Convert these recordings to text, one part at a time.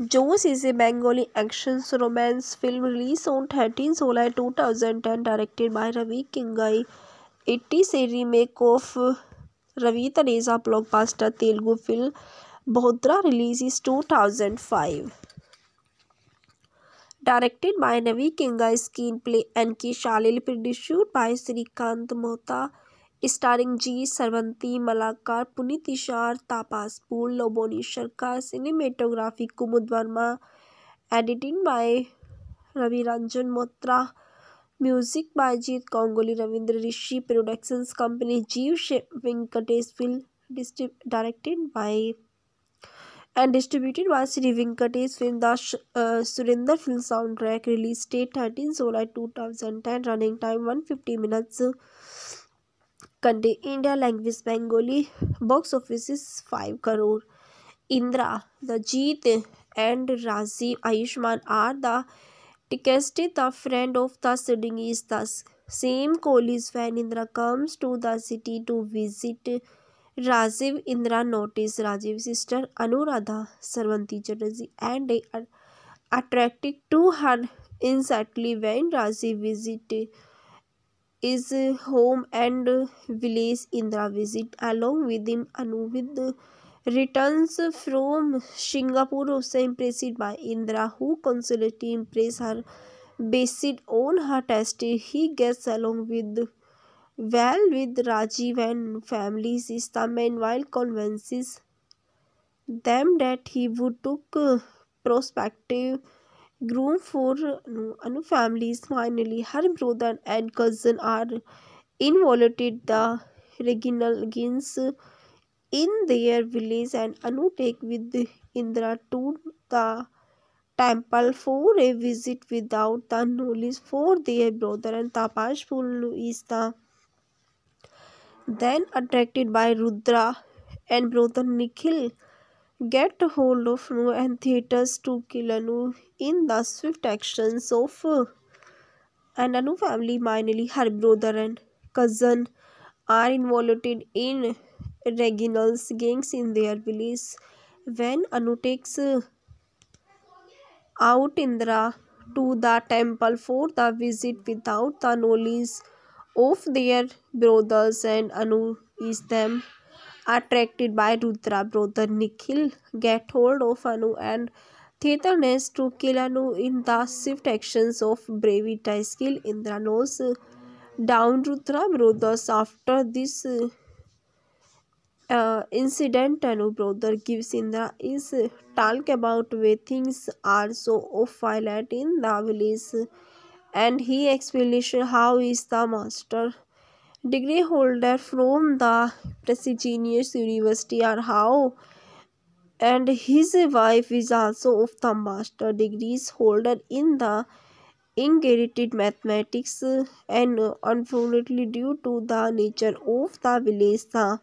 Jose is a Bengali action romance film release on thirteen सोलह two thousand ten directed by Ravi Kinagi एट्टी से remake of Ravi Taneja blockbuster Telugu film Bhadra release is two thousand five directed by नवी किंगा screen play N K Salil produced by Shrikant Mohta starring ji Srabanti Malakar Puneet इशार तापासपुर Laboni Sarkar cinematography Kumud Verma editing by Ravi Ranjan Moitra music by Jeet Ganguly Ravindra Rishi productions company जीव Venkatesh film directed by and distributed by Shri Venkatesh film the Surendra film sound track release date thirteen July two thousand ten running time one fifty minutes country India language Bengali box office five crore Indira the Jeet and Rajiv Ayushman are the टिकेस्ट the friend of the seeding is the same college when Indira comes to the city to visit Rajiv Indira notice Rajiv sister Anuradha Srabanti Chatterjee and attractive to her instantly when Rajiv visit is home and village Indira visit along with in अनुविद return from Singapore impressed by Indira who कंसुलटी impress her based on her test he gets along with well with Rajiv and families is the main wild convinces them date he वु took prospective groom for Anu families. Finally, her brother and cousin are invited the gins in their village and Anu take with Indra to the temple for a visit without the knowledge for their brother and Tapash is the then attracted by Rudra and brother Nikhil get hold of new and theatres to Kilanu in the swift actions of uh, and Anu family mainly her brother and cousin are involved in Reginald's gangs in their village when Anu takes uh, out Indra to the temple for the visit without the knowledge of their brothers and Anu is them Attracted by Rudra, brother Nikhil get hold of Anu and Thetanus to kill Anu in the swift actions of Bravita skill. Indra knows down Rudra brothers after this uh, incident Anu brother gives Indra is talk about way things are so off violent in the village and he explanation how is the master degree holder from the prestigious university Arhao and his wife is also of the master degrees holder in the inherited mathematics and unfortunately due to the nature of the village the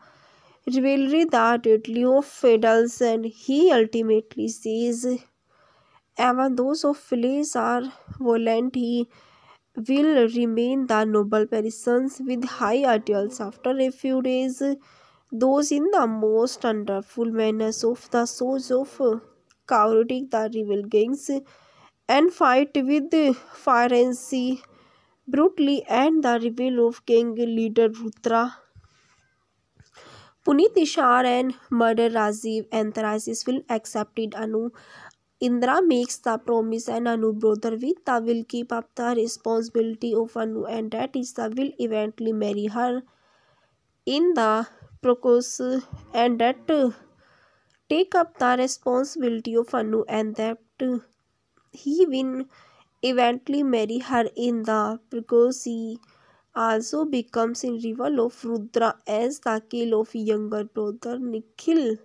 rivalry that Leo fiddles and he ultimately says even those of village are violent he will remain the noble persons with high ideals. After a few days, those in the most wonderful manners of the souls of cowardic the rebel gangs and fight with frenzy brutally and the rebel of gang leader Rudra. Punithi Ishar and murder Rajiv and thrasis will accepted Anu Indra makes the promise and Anu brother Vita will keep up the responsibility of Anu and that Isa will eventually marry her in the process and that uh, take up the responsibility of Anu and that uh, he will eventually marry her in the because he also becomes in rival of Rudra as the kill of younger brother Nikhil.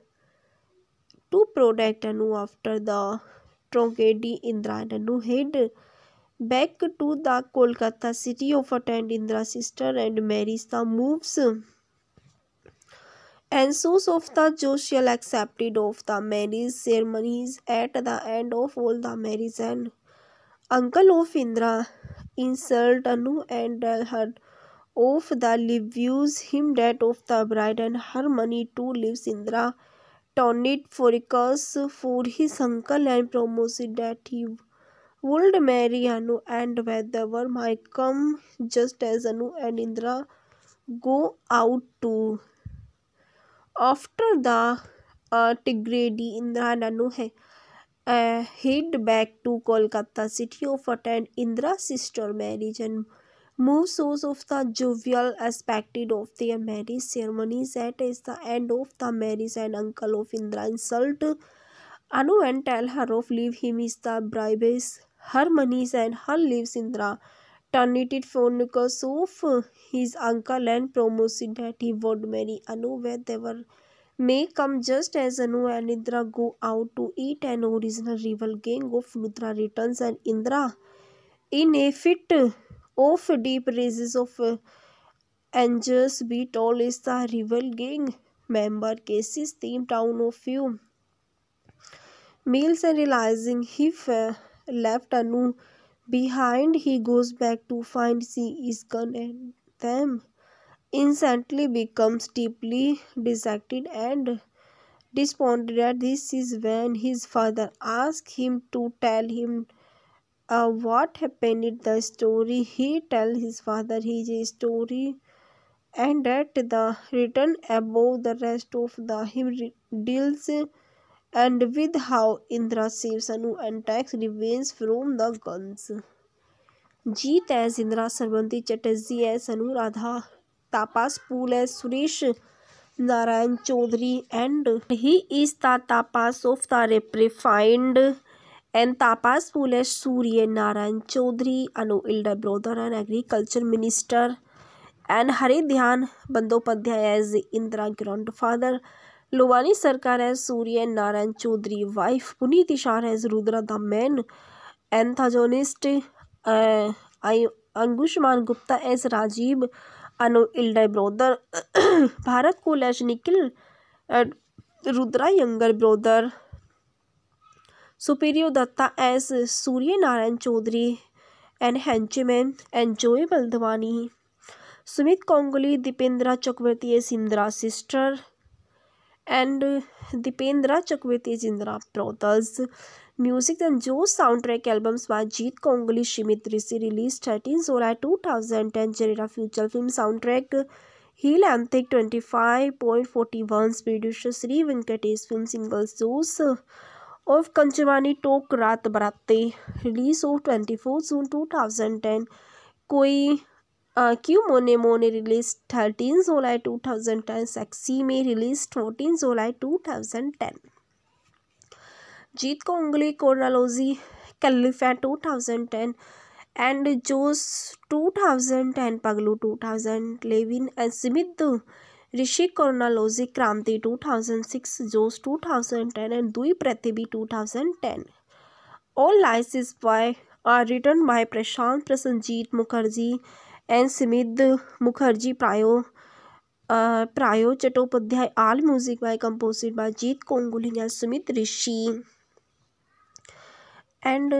To protect Anu after the tragedy Indra Anu head back to the Kolkata city of attend Indra's sister and marries the moves and so of the accepted of the marriage ceremonies at the end of all the marriage and uncle of Indra insult Anu and her of the leaves him that of the bride and her money to leave Indra टॉनिट फोरिकस for his uncle and promised that he would marry Anu and whenever Malcolm, just as Anu and Indra, go out too. After the uh, Tigredi, Indra and Anu uh, head back to Kolkata city of attend Indra's sister marriage and More shows of the jovial aspect of their marriage ceremonies at the end of the marriage and uncle of Indra insult Anu and tell her of leave him is the bribes her monies and her leaves Indra terminated Phonicus of his uncle and promised that he would marry Anu where they were may come just as Anu and Indra go out to eat an original rival gang of Rudra returns and Indra in a fit of deep races of uh, Angers be told is the rival gang member Casey's theme town of few meals and realizing he uh, left Anu behind he goes back to find she is gone and them instantly becomes deeply dejected and despondent this is when his father asks him to tell him uh, what happened in the story he tell his father his story and that the written above the rest of the hymn deals and with how Indra saves Anu and takes revenge from the guns. Jeet as Indra Sarvanti Chatterjee as Anu Radha Tapas Pool as Suresh Narayan Chaudhary and he is the Tapas of the refined N Tapas है Surya Narayan Chaudhary Anu elder brother and agriculture minister N Haradhan Bandyopadhyay as Indira grand father Laboni Sarkar as Surya Narayan Chaudhary wife Puneet इशार as Rudra the main antagonist अंगुष्मान Gupta as Rajiv Anu elder brother Bharat Kaul as Nikhil Rudra younger brother Supriyo Dutta as Surya Narayan Chaudhary N henchman N Joy बल्दवानी Sumit Ganguly Dipendra Chakraborty सिंद्रा sister and Dipendra Chakraborty जिंद्रा brothers music and जो sound track albums by Jeet Ganguly श्रीमित Rishi release thirteen July two thousand ten जेरेरा future film sound track he length twenty five point forty one speed Shri Venkatesh film singles Josh of बराते Tok Rat twenty release of 24 June 2010, कोई क्यू मोने मोने release thirteen July two thousand ten sexy में release fourteen July two thousand ten Jeet को उंगली chronology कैलिफा two thousand ten and Josh two thousand ten Paglu two thousand eleven and Sumit Rishi कर्णालोजी Kranti two thousand six Josh two thousand ten and दुई Prithibi two thousand ten all lyrics is by are return by Prashant Prasannajit Mukherjee and Sumit Mukherjee Priyo Priyo Chattopadhyay all music by composite by Jeet कोंगुलिया Sumit Rishi and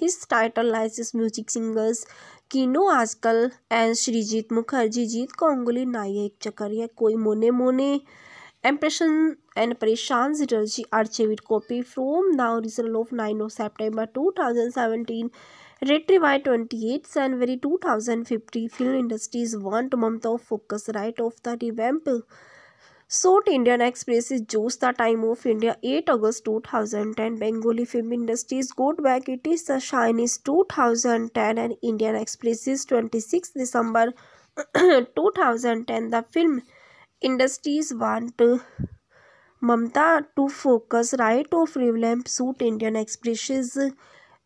his title lyrics is music singers कीनो आजकल and Srijit Mukherjee जीत को उंगली ना ये एक चक्कर या कोई मोने मोने एम्प्रेशन एंड परेशान रिटर्जी archived copy from now result of nine of September two thousand seventeen two thousand fifty film industries one two month of focus right of the revamp South Indian Express is just the Time of India 8 August 2010 Bengali film industries go back it is the Chinese 2010 and Indian Express is 26 December 2010 the film industries want Mamta to focus right of revamp suit Indian Expresses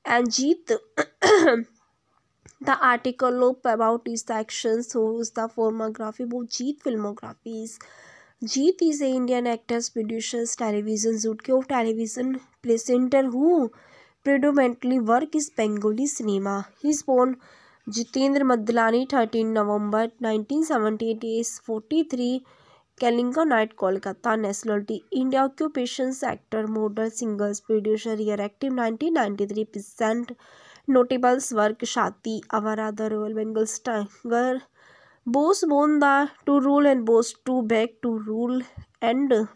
and Jeet the article about his actions shows the filmography both Jeet filmographies ji is a Indian actors producers television जूट के of television presenter who predominantly work is Bengali cinema his born Jitendra Madnani thirteen November nineteen seventy eight age forty three कैलिंगा नाइट Kolkata nationality India occupation actor model singers producer यर active nineteen ninety three present notables work शाति अवर आदर role Bengal's tiger Bose won the to rule and Bose too back to rule and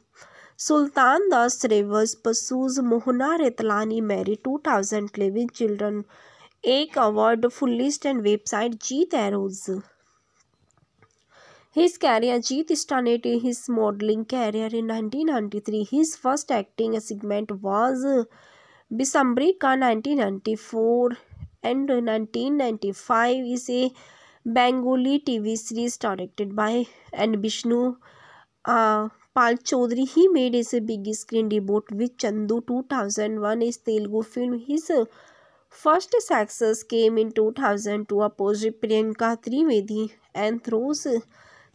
Sultan Das Rivers pursues Mohana Retlani married 2011 children. Ek award full list and website Jeet Arrows. His career Jeet started his modeling career in 1993. His first acting assignment was Bisambrika 1994 and 1995 is a Bengali TV series directed by and Vishnu Pal Chaudhary he made इस big screen debut which Chandu two thousand one is Telugu film his first success came in two thousand two opposite Priyanka Trivedi and थ्रोस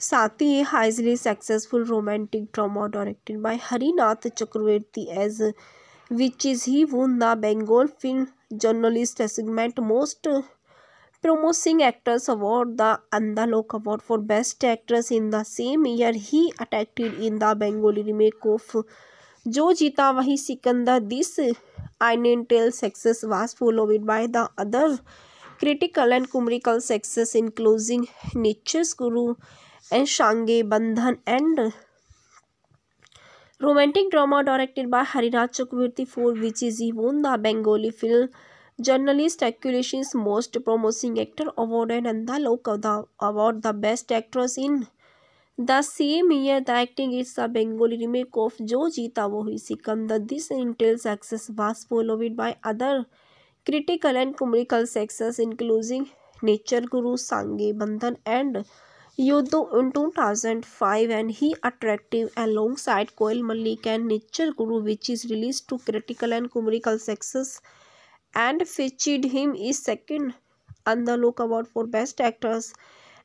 साथ ही highly successful romantic drama directed by Harinath Chakraborty as which is he one the Bengal film journalist segment most promising actress award the Andalok award for best actress in the same year he acted in the Bengali remake of Jo Jeeta वही Sikandar this initial success was followed by the other critical and commercial success including Nietzsche's Guru and Shange Bandhan and romantic drama directed by Hariraj Chakraborty for which is he won the Bengali film journalist association most promising actor award and and the look award the best actress in the same year the acting is the Bengali remake of Jo Jeeta Wohi Sikandar this initial success was followed by other critical and commercial success including Nater Guru Sangee Bandhan and Yuddho in two thousand five and he attractive alongside Koel Mallick and Nater Guru which is release to critical and commercial success and featured him is second on the Lok Award for Best Actors.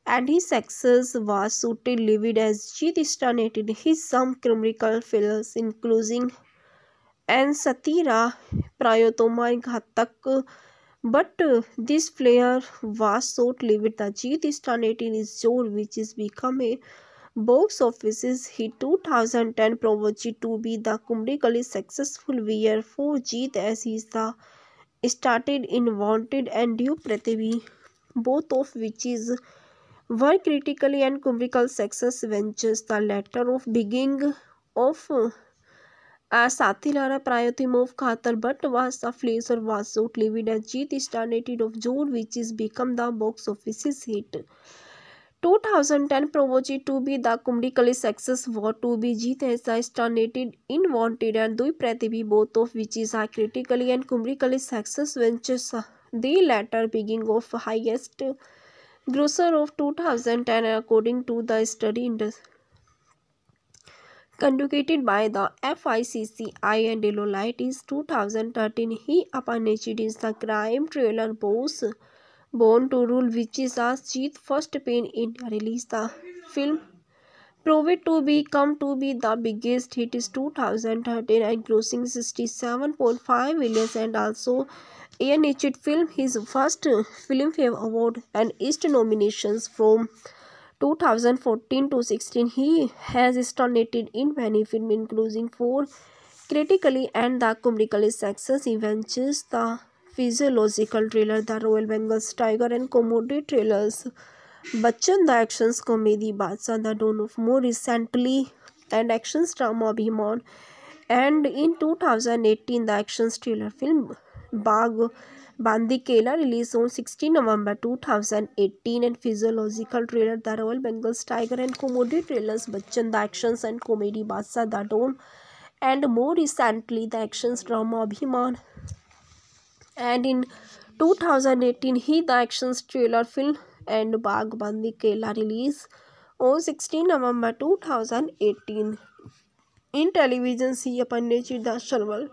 And his success was suited Livid as Jeet started his some criminal films including and Satira Prayotomai Ghatak. But this player was short lived. The Jeet started in his soul which is become a box offices hit 2010 proved to be the commercially successful year for Jeet as he is the started in wanted and due Pratibhi, both of which is were critically and commercial success ventures. The latter of beginning of uh, Sathilara Prayatimov Khatar but was a flasher was short-lived and Jeet started of June which is become the box office hit. Two thousand ten proved to be the commercially success war to be Jeet as dated in wanted and Dui Prithibi both of which is I critically and commercially success ventures the letter बिगिंग of highest grosser of two thousand ten according to the study end conducted by the F I C C I and Deloitte is two thousand thirteen he upon achieved is the crime trailer Bose Born to Rule which is sheath first pain in release. The film proved to be come to be the biggest hit is 2013 and grossing 67.5 million and also a Hitchett film his first film, Award and East nominations from 2014 to 16. He has started in many films including four critically and the commercially success events. The physiological trailer the royal bangles tiger and comedy trailers Bachchan the actions comedy Badshah the don of more recently and action drama Abhimaan and in two thousand eighteen the actions thriller film Bagh Bandi Khela release on sixteen November two thousand eighteen and physiological trailer the royal bangles tiger and comedy trailers Bachchan the action and comedy Badshah the don and more recently the actions drama Abhimaan and in 2018 he the action thriller film and बागबंदी Khela release on sixteen November 2018 in television सी अपन ने चिदर्शनवल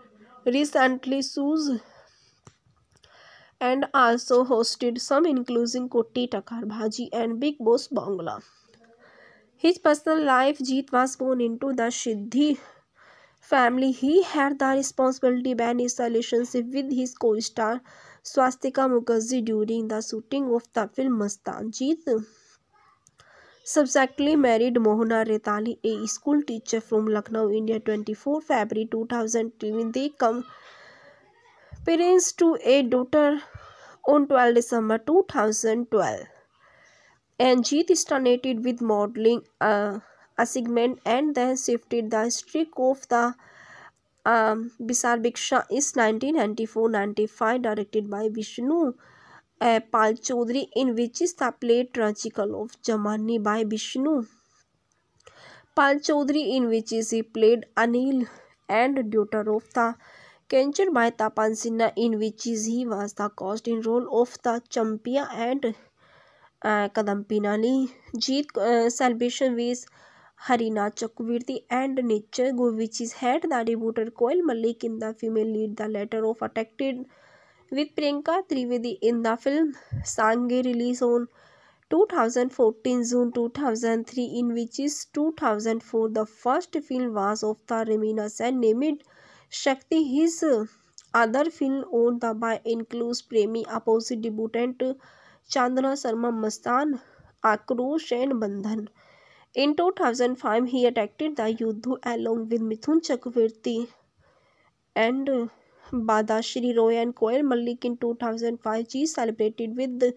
recently shows and also hosted some including Koti Takar भाजी and big boss Bangla his personal life Jeet was born in to the Sindhi family he had the responsibility been is relationship with his को star Swastika Mukherjee during the shooting of the film Mastan Jeet subsequently married Mohna Ratlani a school teacher from Lucknow India twenty four February two thousand टी they came to a daughter on twelve December two thousand twelve and Jeet started with modelling assignment and then shifted the streak of the um, Bisar Bhiksha is 1994-95 directed by Vishnu uh, Pal Chaudhary in which is the play tragical of Jamani by Vishnu. Pal Chaudhary in which is he played Anil and daughter of the kanchan by Tapan Sinha in which is he was the cast in role of the Champia and uh, Kadampinali. Jeet uh, salvation with Harina Chakravarti and Nature Govich's had the debuter Koil Malik in the female lead. The latter of attached with Priyanka Trivedi in the film Sange released on 2014 June 2003 in which is 2004 the first film was of the Remina Sen named Shakti his other film owned the by includes Premi opposite debutant Chandra Sharma Mastan Akrosh and Bandhan In 2005, he attacked the Yudhu along with Mithun Chakravarti and Badashri Roy and Koel Malik. In 2005, she celebrated with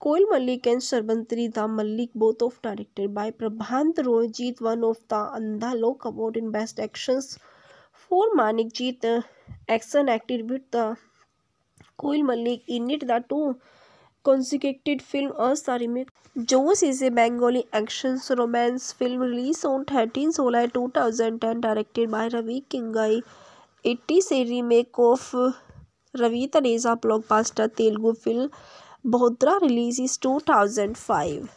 Koel Malik and Sarbantri the Malik, both of directed by Prabhant Roy, Jeet one of the Andha Lok Award in Best Actions for Manik Jeet. Action acted with the Koel Malik in it the two कॉन्सिकेटेड film और सारी में जोशी से Bengali action romance film release on thirteen July two thousand ten directed by Ravi Kinagi एट्टी से remake of Ravi Teja blockbuster Telugu film Bhadra release is two thousand five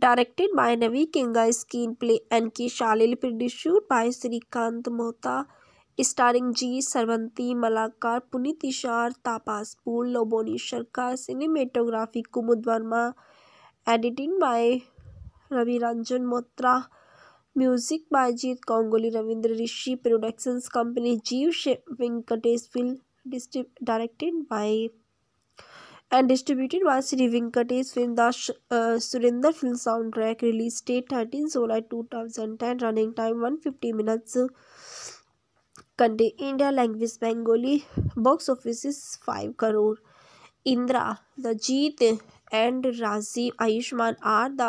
directed by Navi किंगा screen play N K Salil produced by Shrikant Mohta starring ji Srabanti Malakar Puneet इशार तापासपुर Laboni Sarkar cinematography Kumud Verma editing by Ravi Ranjan Moitra music by Jeet Ganguly Ravindra Rishi productions company जीव Venkatesh film directed by and distributed Shri Venkatesh film Sri Surendra film sound track release date thirteen July two thousand ten running time one fifty minutes country India language Bengali box office five crore Indira the Jeet and Rajiv Ayushman are the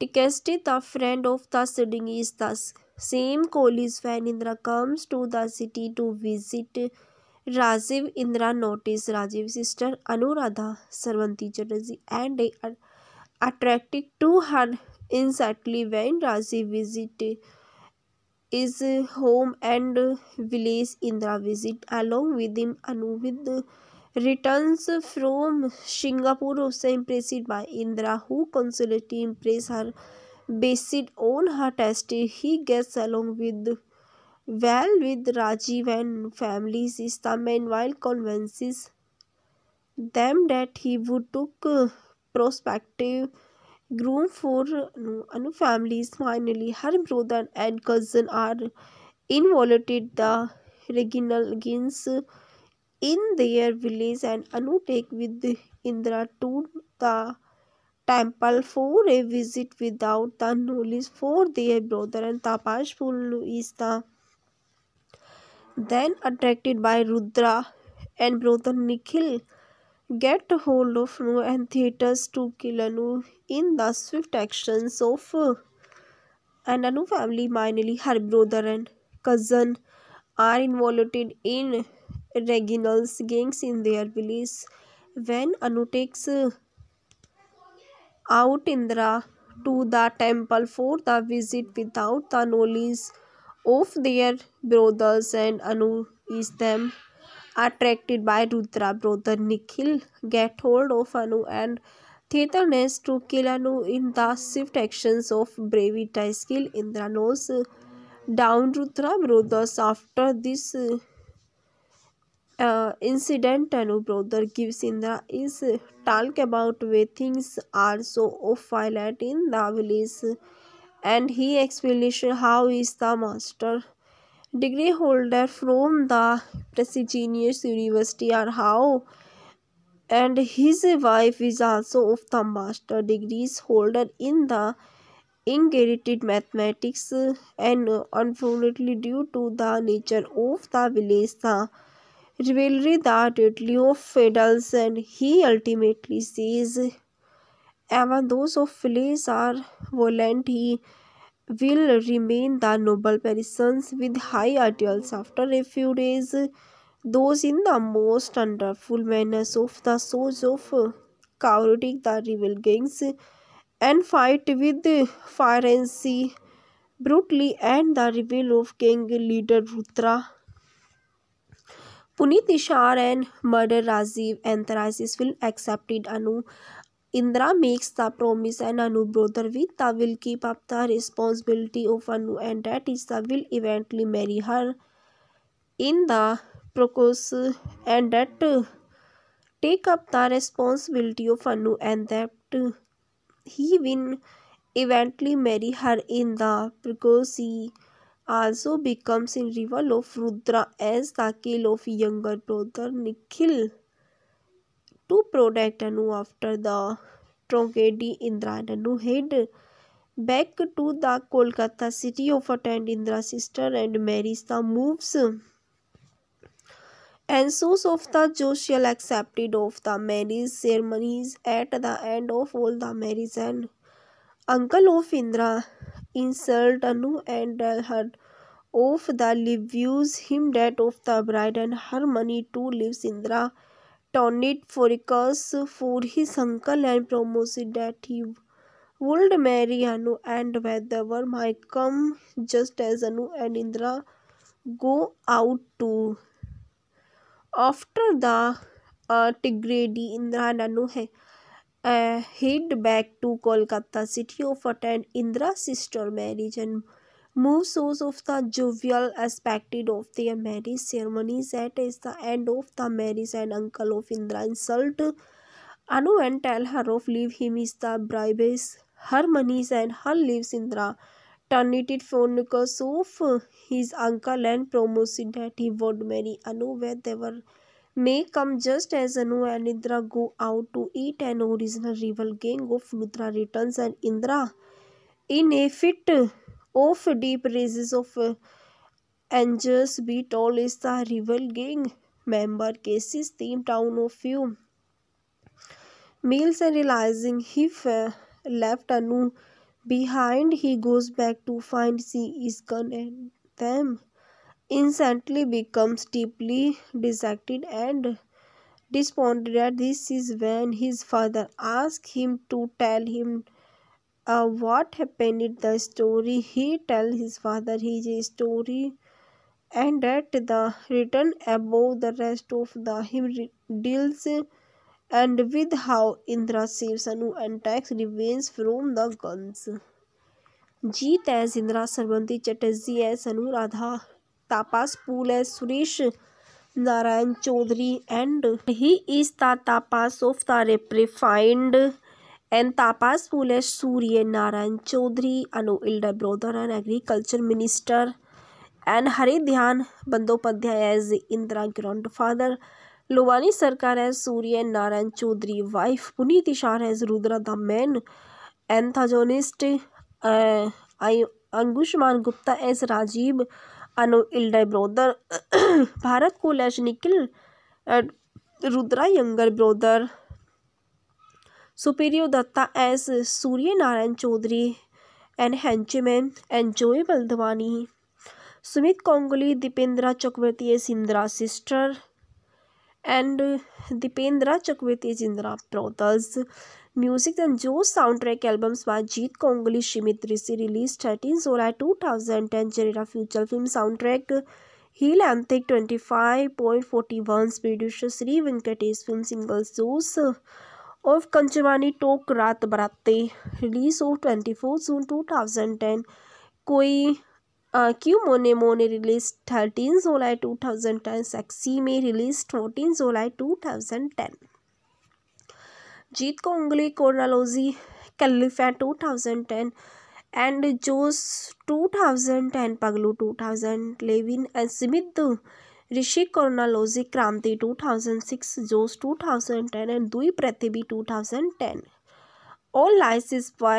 टिकेस्ट the friend of the seeding is the same college fan Indira comes to the city to visit Rajiv Indira notice Rajiv sister Anuradha Srabanti Chatterjee and a attractive to her instantly when Rajiv visit is home and village Indira visit along with in अनुविद return from Singapore उससे impressed by Indira who कंसुलटी impress her based on her test he gets along with well with Rajiv and families is the main wild convinces them date he वु took prospective groom for Anu families. Finally, her brother and cousin are involved the regional gins in their village and Anu take with Indra to the temple for a visit without the knowledge for their brother and Tapash is the then attracted by Rudra and brother Nikhil get hold of Rome and theatres to Kilanu in the swift actions of uh, Anu family. mainly her brother and cousin are involved in Reginald's gangs in their village. When Anu takes uh, out Indra to the temple for the visit without the knowledge of their brothers and Anu is them Attracted by Rudra, brother Nikhil get hold of Anu and Theterness to kill Anu in the swift actions of Bravita skill. Indra knows down Rudra brothers after this uh, incident Anu brother gives Indra is talk about way things are so off violent in the village and he explanation how is the master degree holder from the prestigious university how and his wife is also of the master degrees holder in the inherited mathematics and unfortunately due to the nature of the village the rivalry that Leo fiddles and he ultimately says even those of village are violent he will remain the noble persons with high ideals. After a few days, those in the most wonderful manners of the souls of chaotic the rebel gangs and fight with sea brutally and the rebel of gang leader Rudra. Punit Ishar and murder Rajiv and Thrasis will accepted Anu Indira makes the promise and Anu brother with the will keep up the responsibility of Anu and that is the will eventually marry her in the process and that take up the responsibility of Anu and that he win eventually marry her in the process he also becomes in rival of Rudra as the kill of younger brother Nikhil to protect Anu after the tragedy Indra and Anu head back to the Kolkata city of attend Indra's sister and marries the moves and so of the accepted of the marriage ceremonies at the end of all the marriage and uncle of Indra insult Anu and her of the views him that of the bride and her money too leave Indra Tonight forecasts for his uncle and promises that he would marry Anu and whatever might come, just as Anu and Indra go out to. After the uh, Tigredi, Indra and Anu uh, head back to Kolkata city of attend Indra's sister marriage and More shows of the jovial aspect of their marriage ceremonies at the end of the marriage and uncle of Indra insult Anu and tell her of leave him is the bribes her monies and her leaves Indra terminated Phonicus of his uncle and promised that he would marry Anu when they were may come just as Anu and Indra go out to eat an original rival gang of Rudra returns and Indra in a fit of deep races of uh, angels be told is the rival gang member Casey's theme town of view. Mills, and realizing he uh, left Anu behind he goes back to find she is gone and them instantly becomes deeply dejected and despondent this is when his father asks him to tell him uh, what happened in the story he tell his father his story and that the written above the rest of the hymn deals and with how Indra saves Anu and takes revenge from the guns. Jeet as Indra Sarvanti Chatterjee, as Anu Radha Tapas Paul as Suresh Narayan Chowdhury and the is the Tapas of an Tapas है Surya Narayan Chaudhary Anu elder brother and agriculture minister N Haradhan Bandyopadhyay as Indira grand father Laboni Sarkar as Surya Narayan Chaudhary wife Puneet इशार as Rudra the main antagonist अंगुष्मान Gupta as Rajiv Anu elder brother Bharat Kaul as Nikhil Rudra younger brother Supriyo Dutta as Surya Narayan Chaudhary N henchman N Joe बल्धवानी Sumit Ganguly Dipendra Chakraborty as Indira sister and Dipendra Chakraborty सिंद्रा brothers music and जो sound track albums by Jeet Ganguly शिमित Rishi release thirteen July two thousand ten जेरेरा future film sound track he लैंथिक twenty five point forty one producer Shri Venkatesh film singles Josh of बराते Tok Rat twenty release of 24 June 2010, कोई क्यू मोने मोने release thirteen July two thousand ten sexy में release fourteen July two thousand ten Jeet को उंगली chronology कैलिफा two thousand ten and Josh two thousand ten Paglu two thousand eleven and Smith Rishi chronology Kranti 2006 जोश 2010 and दुई Prithibi 2010 all licenses by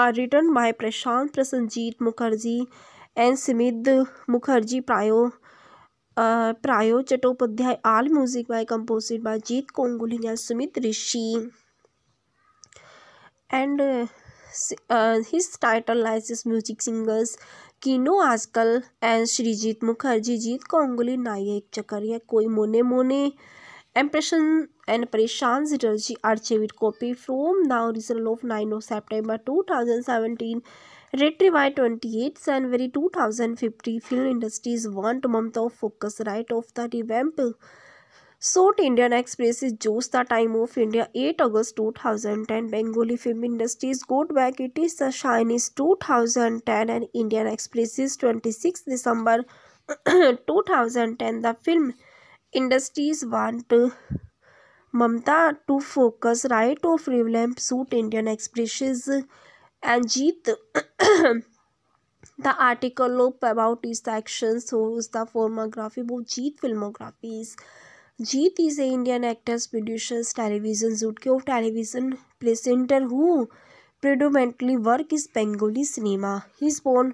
are written by Prashant Prasenjit Mukherjee and Smith Mukherjee Prayo uh, Prayo Chattopadhyay all music by composed by Jeet Konguly and Sumit Rishi and uh, uh, his title lies music singers किनो आजकल and Srijit Mukherjee जीत को उंगली ना ये एक चक्कर है कोई मोने मोने एम्प्रेशन एंड परेशान जिटर्जी archived copy from the result of nine of September two thousand seventeen by twenty eight January two thousand fifty film industries one two month of focus right of the रिवेम्पल South Indian Express is just the time of India 8 August 2010 Bengali film industries go back it is the shine is 2010 and Indian Express is 26 December 2010 the film industries want Mamta to focus right of revamp suit Indian Expresses and Jeet the article about his actions shows the filmography of Jeet filmographies ji is से Indian actors producers television जुटके of television presenter who predominantly work is Bengali cinema his born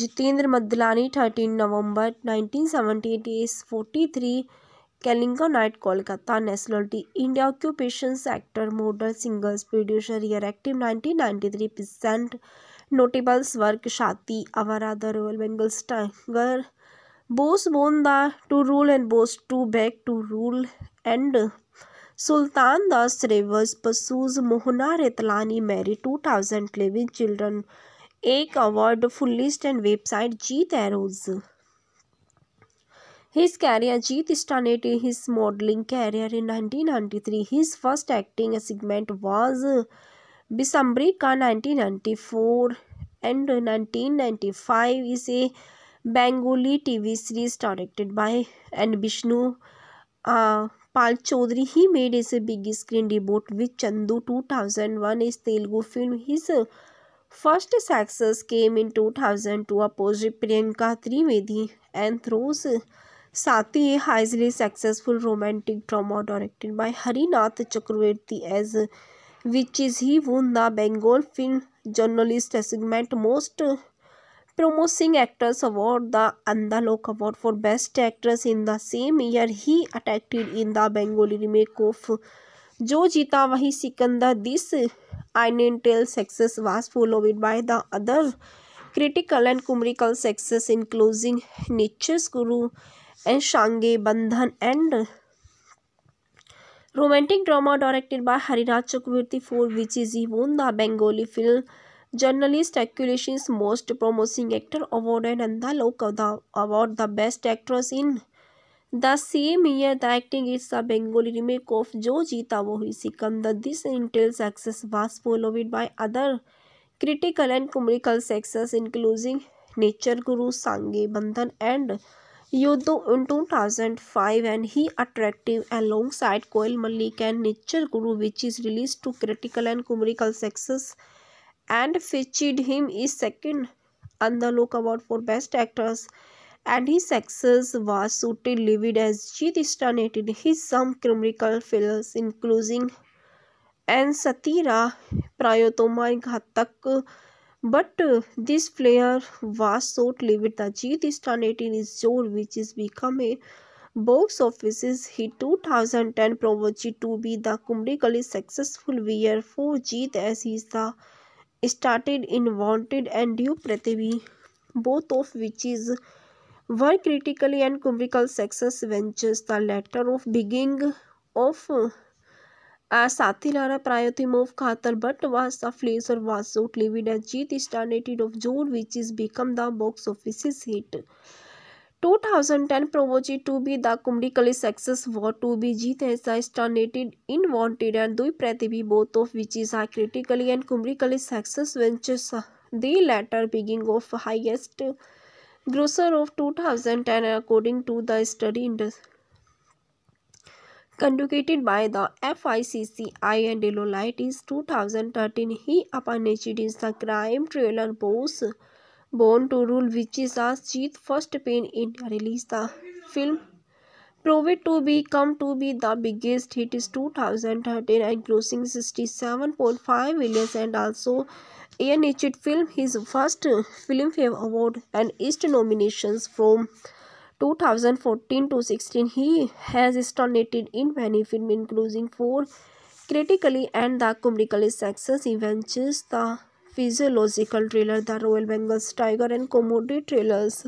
Jitendra Madnani thirteen November nineteen seventy eight age forty three कैलिंगा नाइट Kolkata nationality India occupation sector model singers producer यर active nineteen ninety three present notables work शाति अवराधर royal bangles tiger Bose won the to rule and Bose too back to rule and Sultan Das Rivers pursues Mohana Retlani Mary 2011 Children Ek Award full list and website Jeet Arrows. His career Jeet started his modeling career in 1993. His first acting assignment was Bisambrika 1994 and 1995 is a Bengali T V series directed by and Vishnu Pal Chaudhary he made इस big screen debut which Chandu two thousand one is Telugu film his first success came in two thousand two opposite Priyanka Trivedi and through Sathi a highly successful romantic drama directed by Harinath Chakraborty as which is he one the Bengal film journalist segment most promising actress award the Andalok award for best actress in the same year he attached in the Bengali remake of Jo Jeeta वही Sikandar this initial success was followed by the other critical and commercial success including निचस Guru and शांगे Bandhan and romantic drama directed by Hariraj Chakraborty for which is he won the Bengali film Journalist accusations, Most Promising Actor award and Andalok award the Best Actress in the same year the acting is a Bengali remake of Jo Jeeta Wohi Sikandar. This entail success was followed by other critical and commercial success including Nature Guru, Sange Bandhan and Yodho in 2005 and He Attractive alongside Koel Malik and Nature Guru which is released to critical and commercial success and fetched him is second on the Award for Best Actress and his success was shortly livid as she started his some criminal films including and Satira Prayotoma Ghatak but uh, this player was short-lived. as Jeet in his role, which is become a box office hit 2010 proved to be the commercially successful year for Jeet as he is the started in wanted and due pratibhi both of which is were critically and Kumbrikal success ventures the latter of beginning of uh, Sathilara Prayatimo of Khatar but was the place or was short lived as Jeet is of June which is become the box office's hit two thousand ten proved to be the कुमड़ी कली success war to be Jeet hated in वॉन्टिड and Dui Prithibi both of which is are critically and कुमड़ी success which the letter बिगिंग of highest grosser of two thousand ten according to the study end conducted by the F I C C I and Deloitte is two thousand thirteen he upon achieved is the crime trailer Bose Born to Rule which is Sajid's first Pain in release. The film proved to be come to be the biggest hit is 2013 and grossing 67.5 million and also a Hitchett film his first Filmfare Award and East nominations from 2014 to 16. He has started in many films including four critically and the commercially success events the physiological trailer the royal bangles tiger and comedy thrillers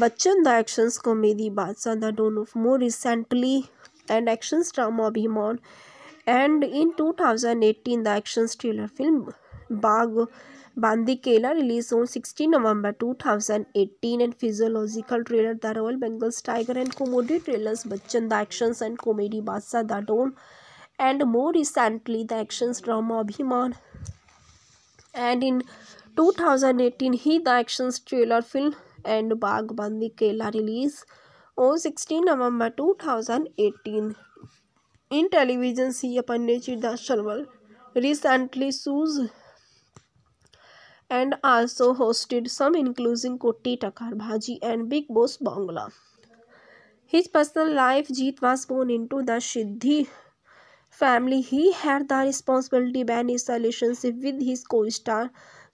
Bachchan the actions comedy Badshah the don of more recently and action drama Abhimaan and in two eighteen the actions thriller film Bagh Bandi Khela release on sixteen November two thousand eighteen and physiological trailer the royal bangles tiger and comedy trailers Bachchan the action and comedy Badshah the don and more recently the actions drama Abhimaan and in 2018 he the action thriller film and बागबंदी Khela release on sixteen November 2018 in television सी अपन ने चिदा शर्वल recently shows and also hosted some including Koti Takar भाजी and big boss Bangla his personal life Jeet was born in to the Sindhi family he had the responsibility to manage the relationship with his co-star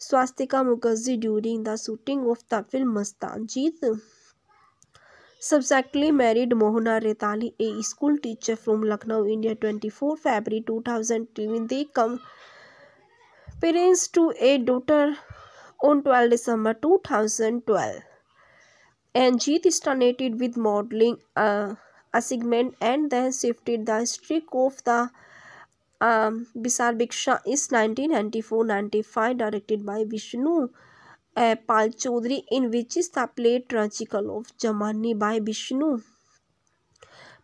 swastika mukherjee during the shooting of the film mastaan jeet subsequently married mohana retali a school teacher from lucknow india 24 february 2002 when they come parents to a daughter on 12 december 2012 and jeet is started with modeling uh, assignment and then shifted the streak of the um, Bisar Bhiksha is 1994-95 directed by Vishnu uh, Pal Chaudhary in which is the play Tragical of Jamani by Vishnu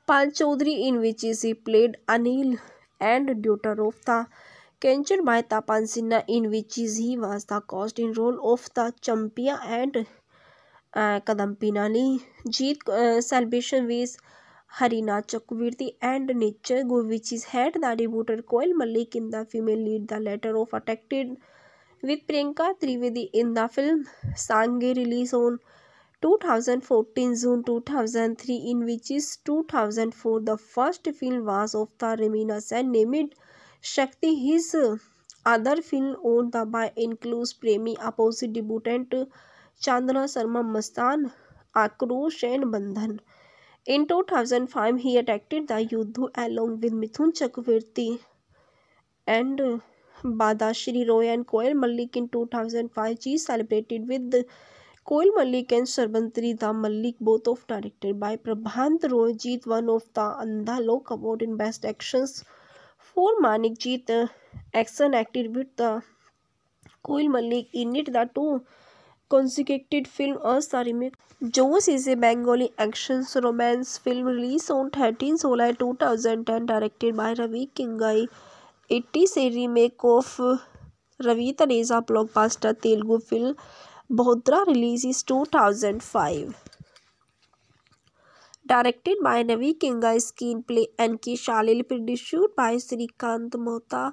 Pal Chaudhary in which is he played Anil and daughter of the Cancer by Tapan Sinha in which is he was the cast in role of the Champia and uh, Kadampi Nali. Jeet uh, salvation with Harina Chakravarti and Nichol is had the debuted Koil Malik in the female lead. The latter of attached with Priyanka Trivedi in the film Sange released on 2014 June 2003 in which is 2004 the first film was of the Reminas and named Shakti his other film on the by includes Premi opposite debutant Chandra Sharma Mastan Akrosh and Bandhan In 2005, he attacked the Yudhu along with Mithun Chakravarti and Badashri Roy and Koel Malik in 2005. She celebrated with Koel Malik and Sarvantri the Malik, both of directed by Prabhant Roy, Jeet one of the Lok Award in Best Actions for Manik Jeet. Action acted with the Koel Malik in it the two. कॉन्सिकेटेड film अस्तारी में Josh is a Bengali action romance film release on thirteen सोलह two thousand ten directed by Ravi Kinagi एट्टी से remake of Ravi Taneja blockbuster Telugu film Bhadra release is two thousand five directed by Navi किंगा screen play N K शालिल produce by Shrikant Mohta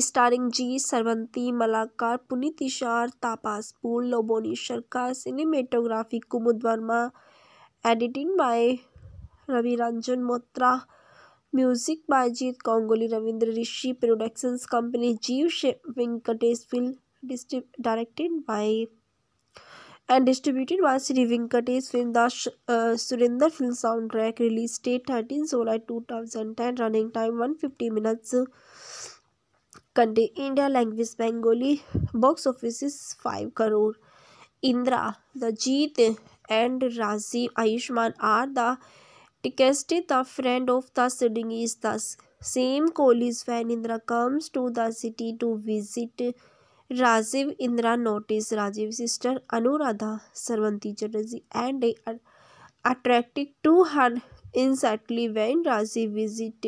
starring ji Srabanti Malakar Puneet इशार तापासपुर Laboni Sarkar cinematography Kumud Verma editing by Ravi Ranjan Moitra music by Jeet Ganguly Ravindra Rishi productions company जीव Venkatesh film directed by and distributed by Shri Venkatesh film the Surendra film sound track release date thirteen July two thousand ten running time one fifty minutes country India language Bengali box office five crore Indira the Jeet and Rajiv Ayushman are the टिकेस्ट the friend of the seeding is the same college when Indira comes to the city to visit Rajiv Indira notice Rajiv sister Anuradha Srabanti Chatterjee and attractive to her instantly when Rajiv visit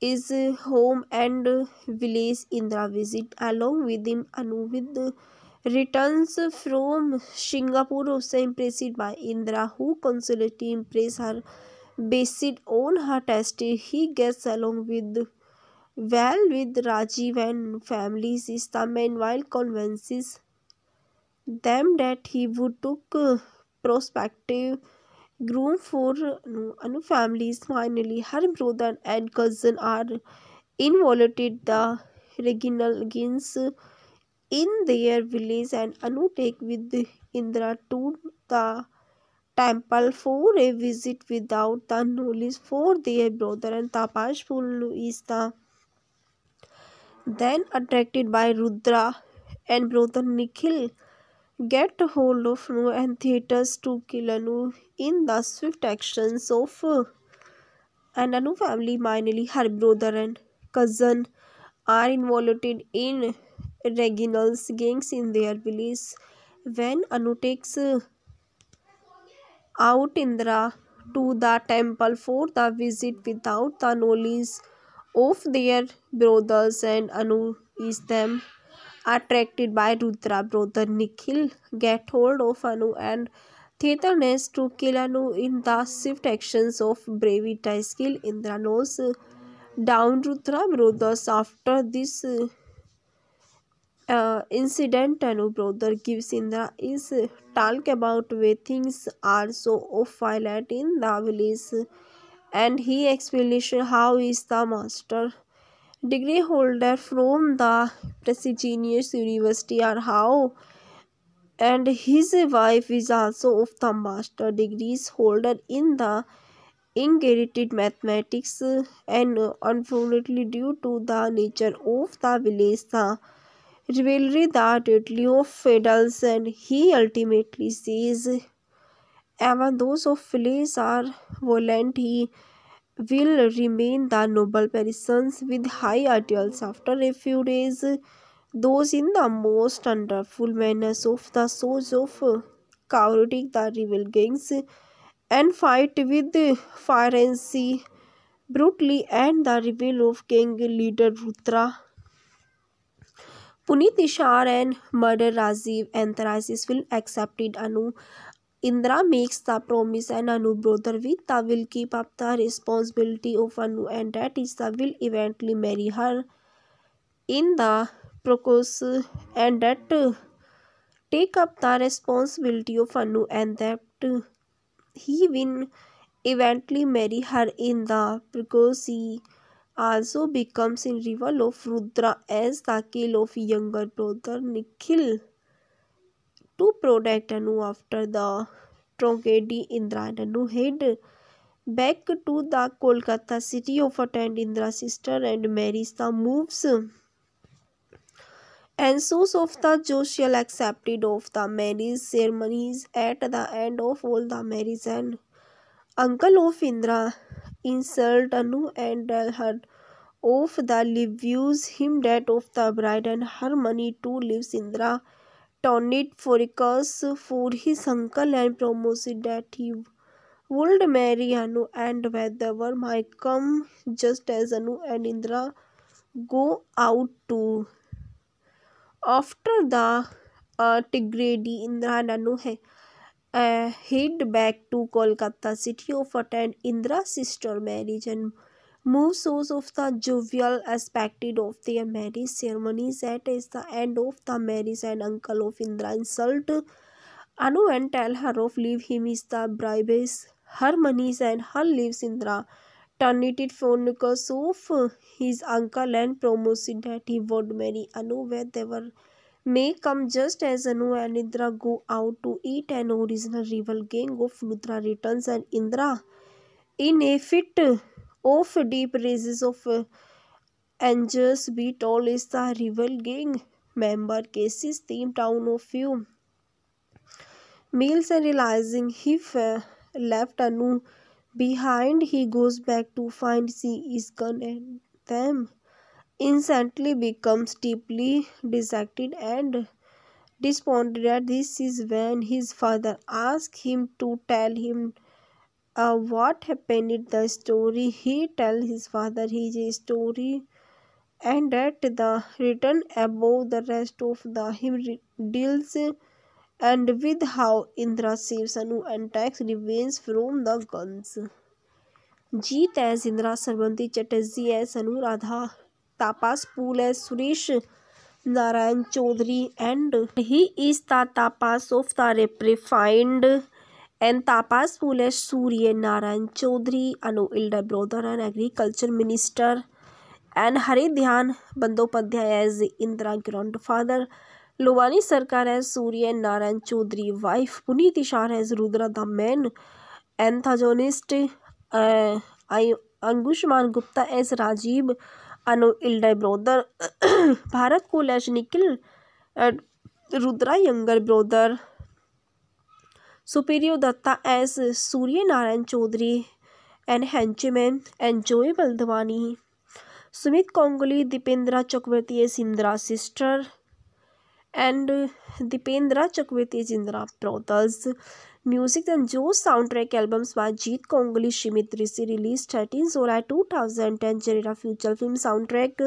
his home and village Indra visit along with him Anuvid returns from Singapore so impressed by Indra who constantly impress her based on her test he gets along with well with Rajiv and family and while convinces them that he would took prospective groom for Anu families. Finally, her brother and cousin are invited the gins in their village and Anu take with Indra to the temple for a visit without the knowledge for their brother and Tapash Pulu is the then attracted by Rudra and brother Nikhil get hold of Ru and theatres to kill Anu. In the swift actions of uh, and Anu family, mainly her brother and cousin are involved in Reginald's gangs in their village. When Anu takes uh, out Indra to the temple for the visit without the knowledge of their brothers and Anu is them attracted by Rudra brother Nikhil get hold of Anu and Theterness to kill Anu in the swift actions of bravita skill. Indra knows down Rudra brothers after this uh, incident Anu brother gives Indra is talk about way things are so off in the village and he explanation how is the master degree holder from the prestigious university how, and his wife is also of the master degrees holder in the inherited mathematics and unfortunately due to the nature of the village the rivalry that of fiddles and he ultimately says even those of village are violent he will remain the noble persons with high ideals. After a few days, those in the most wonderful manners of the souls of chaotic the rebel gangs and fight with frenzy brutally and the rebel of gang leader Rutra. Punit Ishar and murder Rajiv Thrasis will accepted Anu Indra makes the promise and Anu brother Vita will keep up the responsibility of Anu and that Isa will eventually marry her in the process and that take up the responsibility of Anu and that he will eventually marry her in the process. He also becomes in rival of Rudra as the kill of younger brother Nikhil. to protect Anu after the tragedy Indra and Anu head back to the Kolkata city of attend Indra's sister and marries the moves and so Softa Josial accepted of the marriage ceremonies at the end of all the marriage and uncle of Indra insult Anu and tell her of the leaves him that of the bride and her money to leave Indra Tonight forecasts for his uncle and promises that he would marry Anu and whatever might come just as Anu and Indra go out to. After the uh, Tigredi, Indra and Anu uh, head back to Kolkata city of attend Indra's sister marriage and Moore shows off the jovial aspect of their marriage ceremonies at the end of the marriage and uncle of Indra insult Anu and tell her of leave him is the bribes her monies and her leaves Indra. Terminated Phonikus of his uncle and promised that he would marry Anu where they were may come just as Anu and Indra go out to eat an original rival gang of Rudra returns and Indra in a fit of deep races of uh, angels, be told is the rival gang member Casey's theme town of view. Mills, and realizing he uh, left Anu behind he goes back to find she is gone and them instantly becomes deeply dejected and despondent this is when his father asks him to tell him uh, what happened in the story he tell his father his story and at the written above the rest of the hymn deals and with how Indra saves Anu and takes revenge from the guns. Jeet as Indra, Sarvanti Chatterjee as Anu Radha, Tapas Pool as Suresh Narayan Chaudhary and he is the Tapas of the refined N Tapas Paul Surya Narayan Chaudhary Anu elder brother and agriculture minister N Haradhan Bandopadhyay as Indira grand father Laboni Sarkar है Surya Narayan Chaudhary wife Puneet Issar है Rudra the main antagonist अंगुष्मान Gupta as Rajiv Anu elder brother Bharat कोलैश Nikhil Rudra younger brother Supriyo Dutta as Surya Narayan Chaudhary N henchman and Joy बल्धवानी Sumit Ganguly Dipendra Chakraborty as सिंद्रा sister and Dipendra Chakraborty जिंद्रा brothers music and जो sound track albums by Jeet Ganguly श्रीमित Rishi release thirteen July two thousand ten जरेरा future film sound track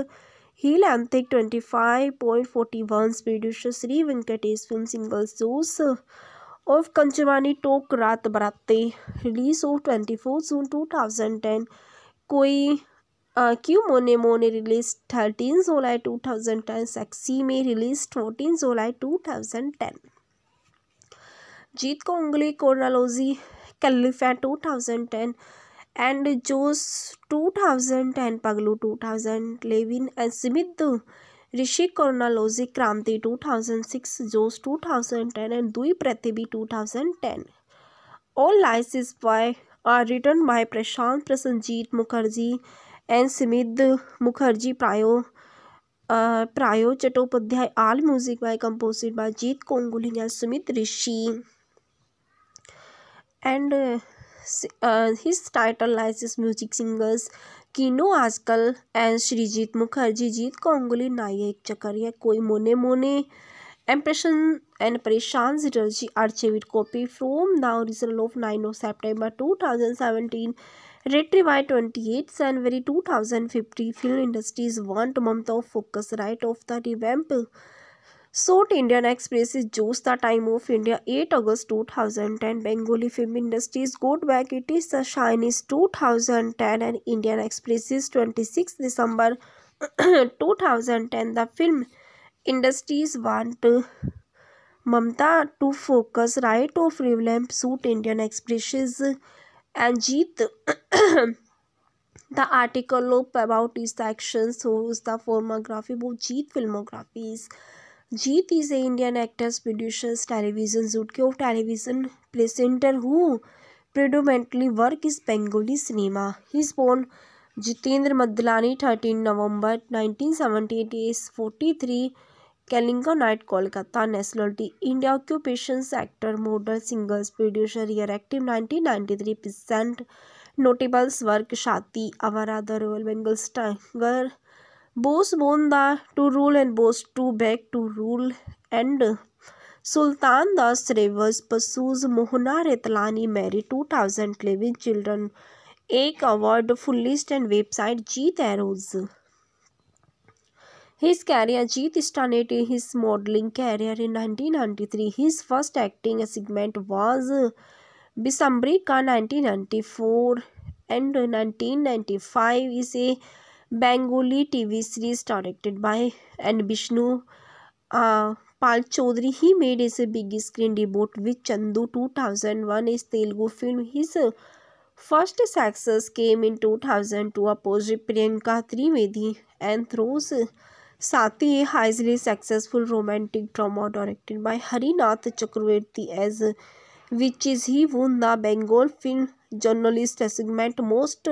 ही लैंथिक twenty five point forty one producer Shri Venkatesh film single Josh टोक रात बराते release of twenty four June two thousand ten कोई क्यू मोने मोने release thirteen July two thousand ten sexy में release fourteen July two thousand ten Jeet को उंगली कोर्नालोजी कैलिफा two thousand ten and Josh two thousand ten Paglu two thousand eleven and Smith Rishi chronology Kranti 2006 जोश 2010 and दुई प्रतिबी 2010 all licenses by are written by Prashant Prasenjit Mukherjee and Smith Mukherjee Prayo uh, Prayo Chattopadhyay all music by composed by Jeet Konguly and Sumit Rishi and uh, uh, his title as music singers कीनो आजकल and Srijit Mukherjee Jeet Ganguly नायक चकरिया कोई मोने मोने impression and परेशान जिटर्जी archived copy from the original of nine of September two thousand seventeen Retry by 28 January 2050, film industries want Mamta focus right of the revamp Soot Indian Express is just the time of India 8 August 2010. Bengali film industries go back. It is the Chinese 2010 and Indian Express is 26 December 2010. The film industries want Mamta to focus right of revamp suit Indian Express and Jeet. The article about his actions shows the filmography, both Jeet filmographies. Ji is से Indian actors producers television जूट के of television presenter who predominantly work is Bengali cinema his born Jitendra Madnani thirteen November nineteen seventy eight age forty three कैलिंगा नाइट Kolkata nationality India occupation actor model singers producer यर active nineteen ninety three present notables work शाति अवर आदर royal bangles tiger Bose won the two rule and Bose two back to rule and Sultan Das Rivers pursues Mohana Retlani Mary 2011 Children Ek Award full list and website Jeet Arrows. His career Jeet started his modeling career in 1993. His first acting assignment was Bisambrika 1994 and 1995 is a Bengali TV series directed by N. Vishnu uh, Pal Chaudhary. He made his big screen debut with Chandu 2001, his Telugu film. His first success came in 2002 opposite Priyanka Trivedi and Throws. साथ ही highly successful romantic drama directed by Harinath Chakraborty as which is he won the Bengal film journalist segment most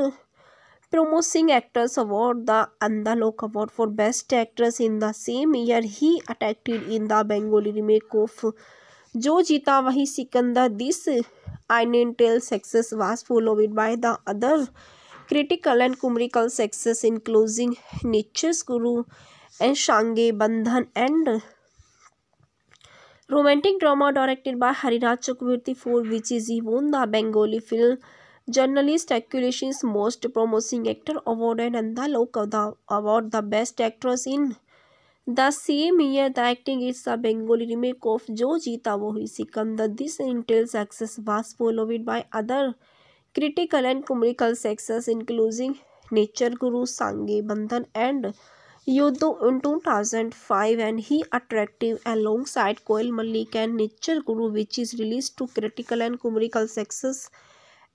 Promo Singh Actors Award, the Andalok Award for Best Actress in the same year he attached in the Bengali remake of Jo Jeeta वही Sikandar this initial success was followed by the other critical and commercial success including निचस Guru and शांगे Bandhan and romantic drama directed by Hariraj Chakraborty for which is he won the Bengali film Journalist Accuracy's most promising actor award and Nanda Lok award the best actress in the same year. The acting is a Bengali remake of Jo Jeeta Wohi Sikandar. This entails success was followed by other critical and commercial success including Nature Guru, Sange Bandhan and Yudhu in 2005 and he attractive alongside Koel Malik and Nature Guru which is released to critical and commercial success.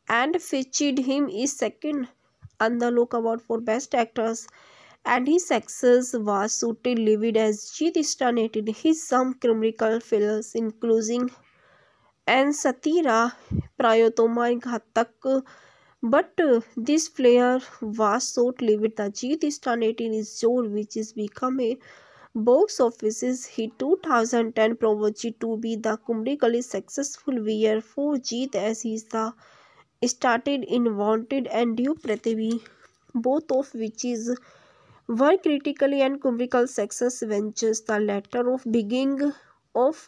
and featured him is second on the Award for Best actors and his success was suited livid as Jeet started his some criminal films including and Satira Prayotoma Ghatak but uh, this player was short lived. The Jeet started in his role which is become a box offices hit 2010 proved to be the commercially successful year for Jeet as he is the started in Wanted and due, Prithvi, both of which is were critically and commercial success ventures, the latter of beginning of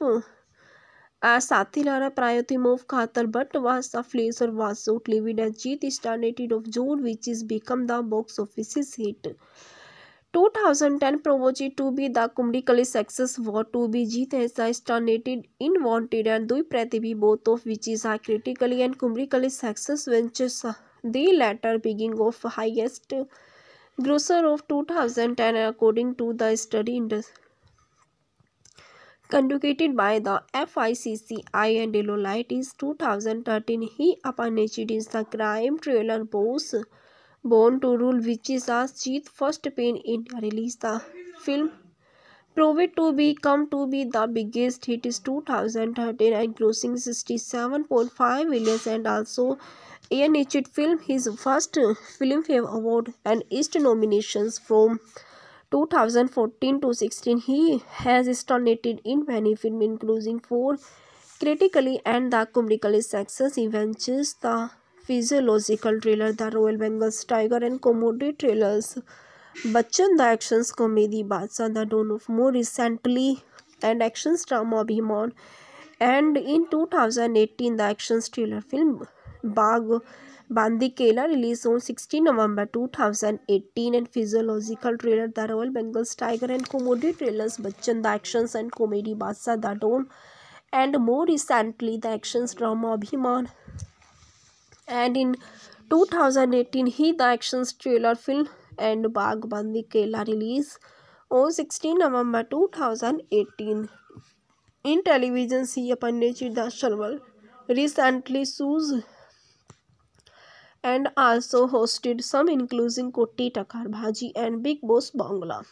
uh, Sathilara Prayotimov Khatar but was a flasher was outlived and Jeet started of June which is become the box office's hit. 2010 प्रोमोची to be the कुमड़ी कली success war to be Jeet had in वॉन्टिड and Dui Prithibi both of which is are critically and कुमड़ी कली success which the बिगिंग of highest grosser of two thousand ten according to the study conducted by the F I C C I and Deloitte is two thousand thirteen he upon is the crime trailer Bose Born to Rule which is a Jeet first pain in release the film proved to be come to be the biggest hit is 2013 and grossing 67.5 million and also a ANH film his first Filmfare Award and East nominations from 2014 to 16 he has started in many films including four critically and the commercially success events the physiological trailer the royal bangles tiger and comedy trailers Bachchan the actions comedy Badshah the don of more recently and action drama Abhimaan and in two thousand eighteen the actions thriller film Bagh Bandi Khela release on sixteen November two thousand eighteen and physiological trailer the royal bangles tiger and comedy trailers Bachchan the action and comedy Badshah the don and more recently the actions drama अभिमान and in 2018 he the actions thriller film and bagbandi kela release on 16 november 2018 in television see upon Nechida Sharwal recently sues and also hosted some including Koti Takar Bhaji and Big Boss Bangla.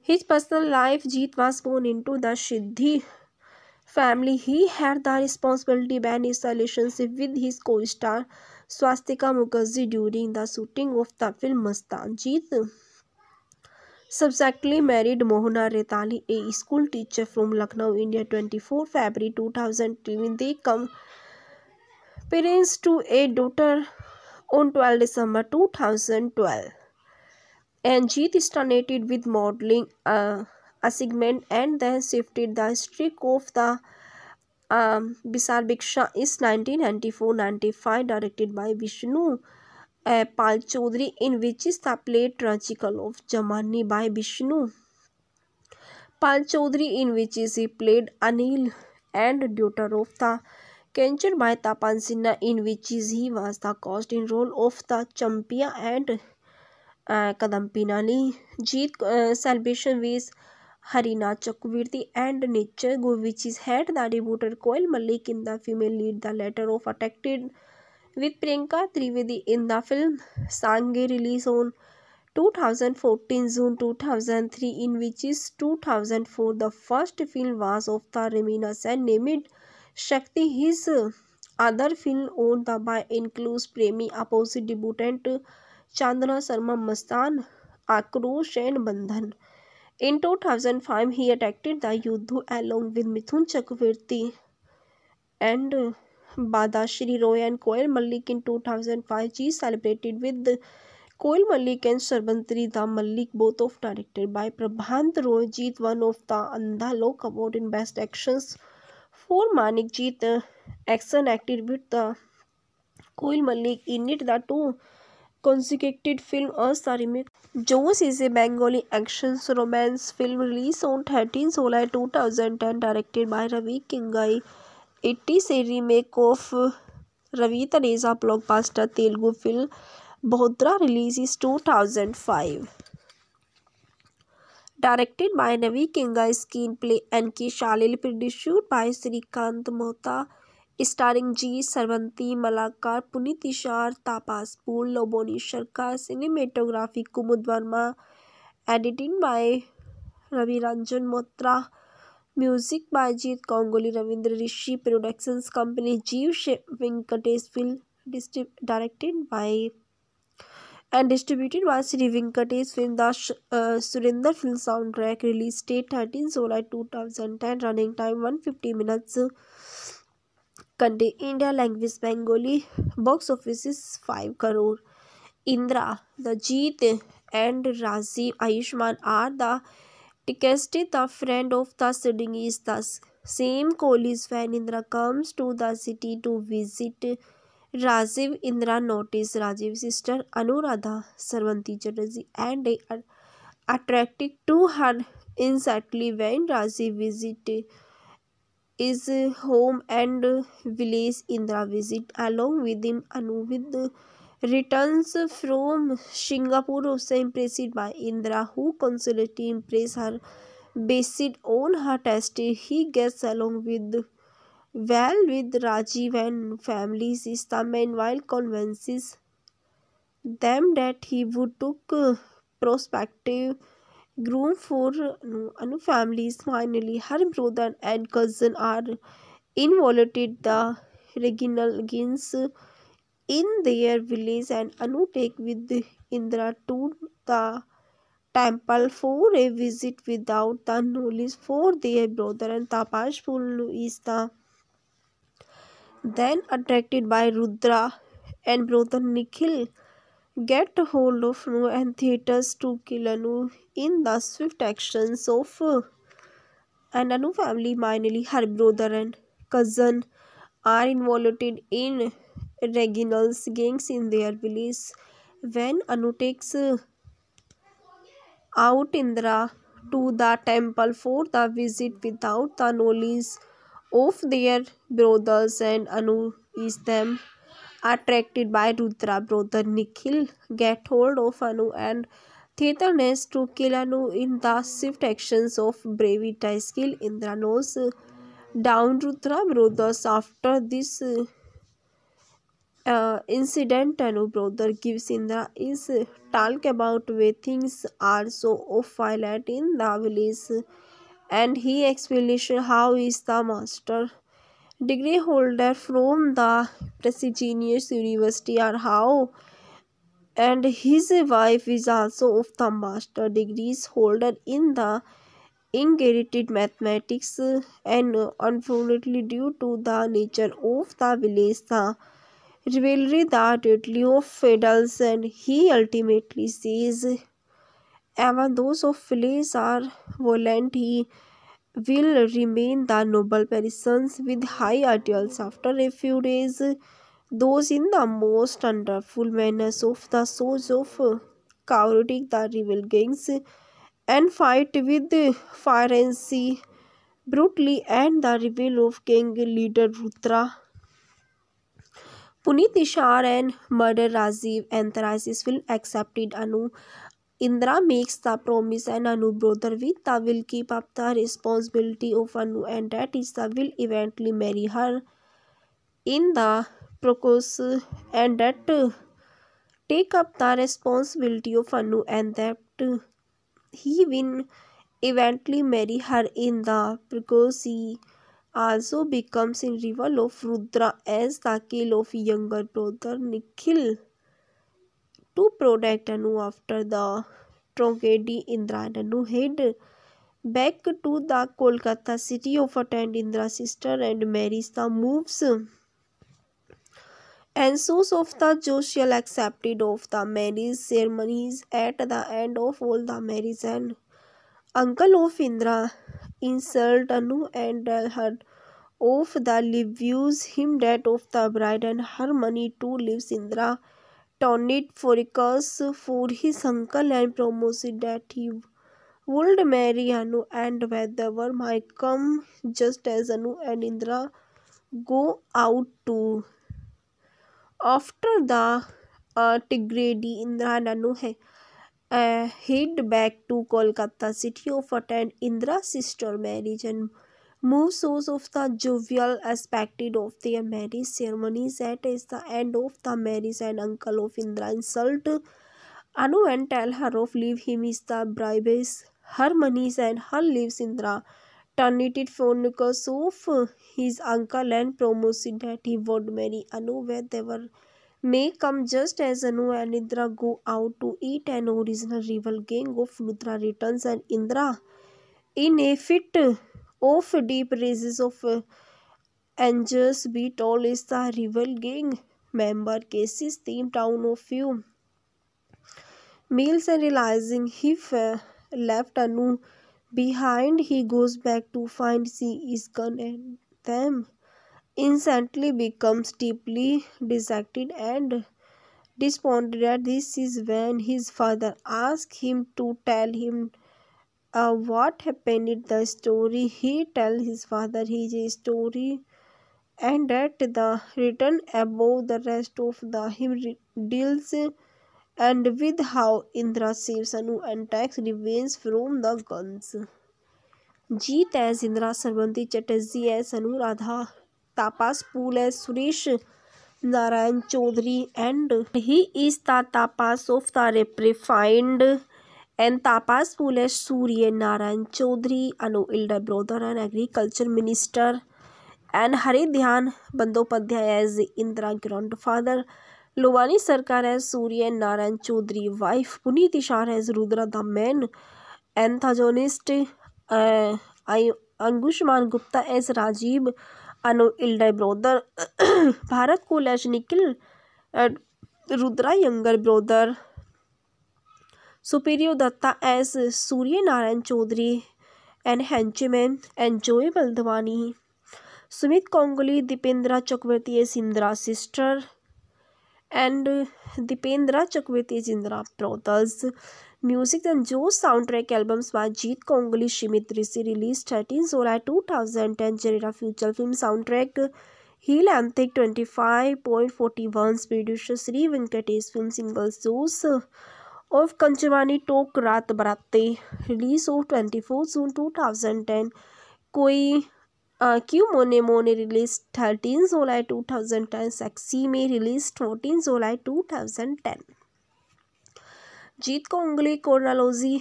His personal life, Jeet was born into the Siddhi Family. He had the responsibility when his relationship with his co-star Swastika Mukherjee during the shooting of the film Mastan Jeet. Subsequently married Mohana Retali, a school teacher from Lucknow, India, 24 February 2002. When they come parents to a daughter on 12 December 2012. And Jeet is started with modeling. Uh, assignment and then shifted the streak of the um, Bisar Bhiksha is 1994-95 directed by Vishnu uh, Pal Chaudhary in which is the play tragical of Jamani by Vishnu. Pal Chaudhary in which is he played Anil and daughter of the Cancer by Tapan Sinha in which is he was the cast in role of the Champia and uh, Kadampi Nali. Jeet uh, salvation with Harina Chakravarti and Nature Govich's head. The debuter Koil Malik in the female lead, the latter of Attracted with Priyanka Trivedi in the film Sange released on 2014 June 2003 in which is 2004 the first film was of the Reminas and named Shakti his other film on the by includes Premi opposite debutant Chandra Sharma Mastan Akrosh and Bandhan In 2005, he attacked the Yudhu along with Mithun Chakravarti and Badashri Roy and Koel Malik. In 2005, she celebrated with Koel Malik and Sarbantri the Malik, both of directed by Prabhant Roy, Jeet one of the Andha Lok Award in Best Actions for Manik Jeet. Action acted with the Koel Malik in it the two. कॉन्सिकेटेड film सारी में Josh is a Bengali action romance film release on thirteen सोलह two thousand ten directed by Ravi Kinagi एट्टी से remake of Ravi Taneja blockbuster Telugu film Bhadra release is two thousand five directed by Ravi Kinagi screen play N K Salil produced by Shrikant Mohta starring ji Srabanti Malakar Puneet इशार तापासपुर Laboni Sarkar cinematography Kumud Verma editing by Ravi Ranjan Moitra music by Jeet Ganguly Ravindra Rishi productions company जीव Venkatesh film directed by and distributed by Shri Venkatesh film the Surendra film sound track release date thirteen सोलह two thousand ten running time one fifty minutes country India language Bengali box office five crore Indira the Jeet and Rajiv Ayushman are the टिकेस्टेड the friend of the seeding is the same college when Indira comes to the city to visit Rajiv Indira notice Rajiv sister Anuradha Srabanti Chatterjee and attractive to her instantly when Rajiv visit is home and village Indira visit along with in अनुविद return from Singapore उससे impressed by Indira who कंसुलटी impress her based on her test he gets along with well with Rajiv and families इस दिन मेन convinces them date he वु took prospective groom for Anu families. Finally, her brother and cousin are invited the regional gins in their village and Anu take with Indra to the temple for a visit without the knowledge for their brother and Tapash is the then attracted by Rudra and brother Nikhil get hold of No. and theatres to kill Kilanu in the swift actions of uh, Anu family. mainly her brother and cousin are involved in Reginald's gangs in their village. When Anu takes uh, out Indra to the temple for the visit without the knowledge of their brothers and Anu is them Attracted by Rudra, brother Nikhil get hold of Anu and Theterness to kill Anu in the swift actions of bravita skill. Indra knows down Rudra brothers after this uh, incident Anu brother gives Indra is talk about way things are so violent in the village and he explanation how is the master degree holder from the prestigious university how and his wife is also of the master degrees holder in the inherited mathematics and unfortunately due to the nature of the village the rivalry that Leo fiddles and he ultimately says even those of village are violent he will remain the noble persons with high ideals after a few days those in the most wonderful manners of the souls of chaotic the rebel gangs and fight with frenzy brutally and the rebel of gang leader Rutra. Punit Ishar and murder Rajiv and Tharasys will accepted Anu Indra makes the promise and Anu brother with the will keep up the responsibility of Anu and that is the will eventually marry her in the process and that take up the responsibility of Anu and that he will eventually marry her in the because he also becomes in rival of Rudra as the kill of younger brother Nikhil. to protect Anu after the tragedy Indra and Anu head back to the Kolkata city of attend Indra's sister and marries the moves and so of the accepted of the marriage ceremonies at the end of all the marriage and uncle of Indra insult Anu and tell her of the views him that of the bride and her money to leave Indra टॉनिट फोरिकस four he संकल and प्रोमोसिडेट he would marry Anu and whether माइकम just as Anu and Indira go out to after the टिग्रेडी Indira Anu है hide back to Kolkata city of attend Indira sister marriage and Move shows of the jovial aspect of their marriage ceremonies at the end of the marriage and uncle of Indra insult Anu and tell her of leave him is the bribes her monies and her leaves Indra terminated Phronicus of his uncle and promised that he would marry Anu where they were may come just as Anu and Indra go out to eat an original rival gang of Rudra returns and Indra in a fit of deep races of uh, angers be tall is the rival gang member Casey's theme town of you, meals and realizing he uh, left Anu behind he goes back to find she is gone and them instantly becomes deeply dejected and despondent this is when his father asks him to tell him uh, what happened in the story he tell his father his story and at the written above the rest of the hymn deals and with how Indra saves Anu and takes revenge from the guns. Jeet as Indra, Sarvanti Chatterjee as Anu Radha, Tapas Pool as Suresh Narayan Chaudhary and he is the Tapas of the refined N Tapas है Surya Narayan Chaudhary Anu elder brother and agriculture minister N Haradhan Bandyopadhyay as Indira grand father Laboni Sarkar as Surya Narayan Chaudhary wife Puneet इशार as Rudra the main antagonist अंगुष्मान Gupta as Rajiv Anu elder brother Bharat Kaul as Nikhil Rudra younger brother Supriyo Dutta as Surya Narayan Chaudhary N henchman N Joy बल्दवानी Sumit Ganguly Dipendra Chakraborty Chakraborty सिंद्रा sister and Dipendra Chakraborty सिंद्रा brothers music and जो sound track albums by Jeet Ganguly शिमित Rishi release thirteen July two thousand ten जरेरा future film sound track ही twenty five point forty one speed Shri Venkatesh film singles Josh टोक रात बराते release of twenty four June two thousand ten कोई क्यू मोने मोने release thirteen July two thousand ten sexy में release fourteen July two thousand ten Jeet को उंगली कोर्नालोजी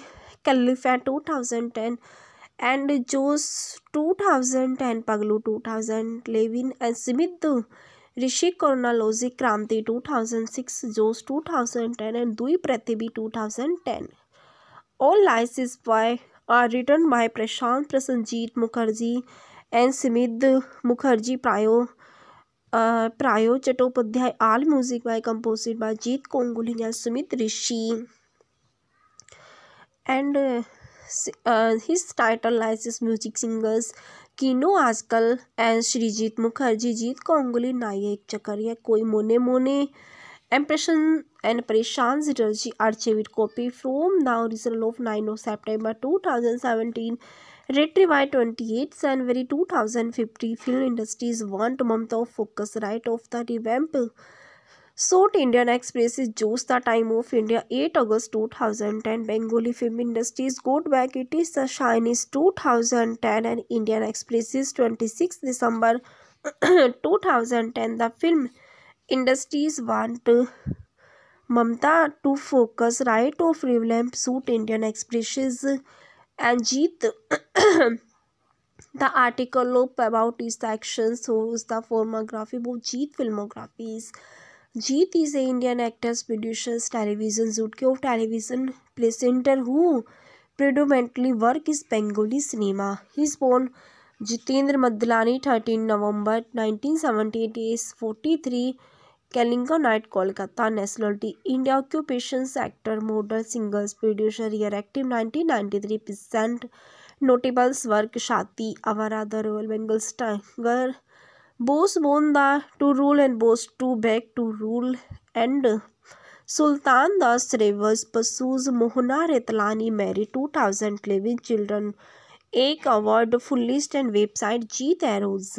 कैलिफा two thousand ten and Josh two thousand ten Paglu two thousand eleven and Smith Rishi chronology Kranti 2006 thousand six Josh two thousand ten and दुई Prithibi two thousand ten all lyrics is by are return by Prashant Prasannajit Mukherjee and Sumit Mukherjee Priyo Priyo Chattopadhyay all music by composite by Jeet Ganguly Sumit Rishi and his title lyrics is music singers किनो आजकल and Srijit Mukherjee जीत को उंगली नाये एक चक्कर या कोई मोने मोने एम्प्रेशन एंड परेशान जिटर्जी archived copy from now result of nine of September two thousand seventeen Retrieve by 28 January 2050, film industries want of focus right of the revamp Sought Indian Express is just the time of India 8 August 2010 Bengali film industries go back it is the Chinese 2010 and Indian Express is 26 December 2010 the film industries want Mamta to focus right of revamp suit Indian Expresses and Jeet the article about his actions shows the filmography of Jeet filmographies Jeet is a Indian actors producers television जुट के of television presenter who predominantly work is Bengali cinema his born Jitendra Madnani thirteen November 1978 is three कैलिंगा नाइट Kolkata nationality India occupation actor model singers producer year active three present notables work शादी our the royal Bengal tiger Both Bonda to rule and both to beg to rule and Sultan Das Rivers pursues Mohana Retlani married living children. Ek award full list and website Jeet Arrows.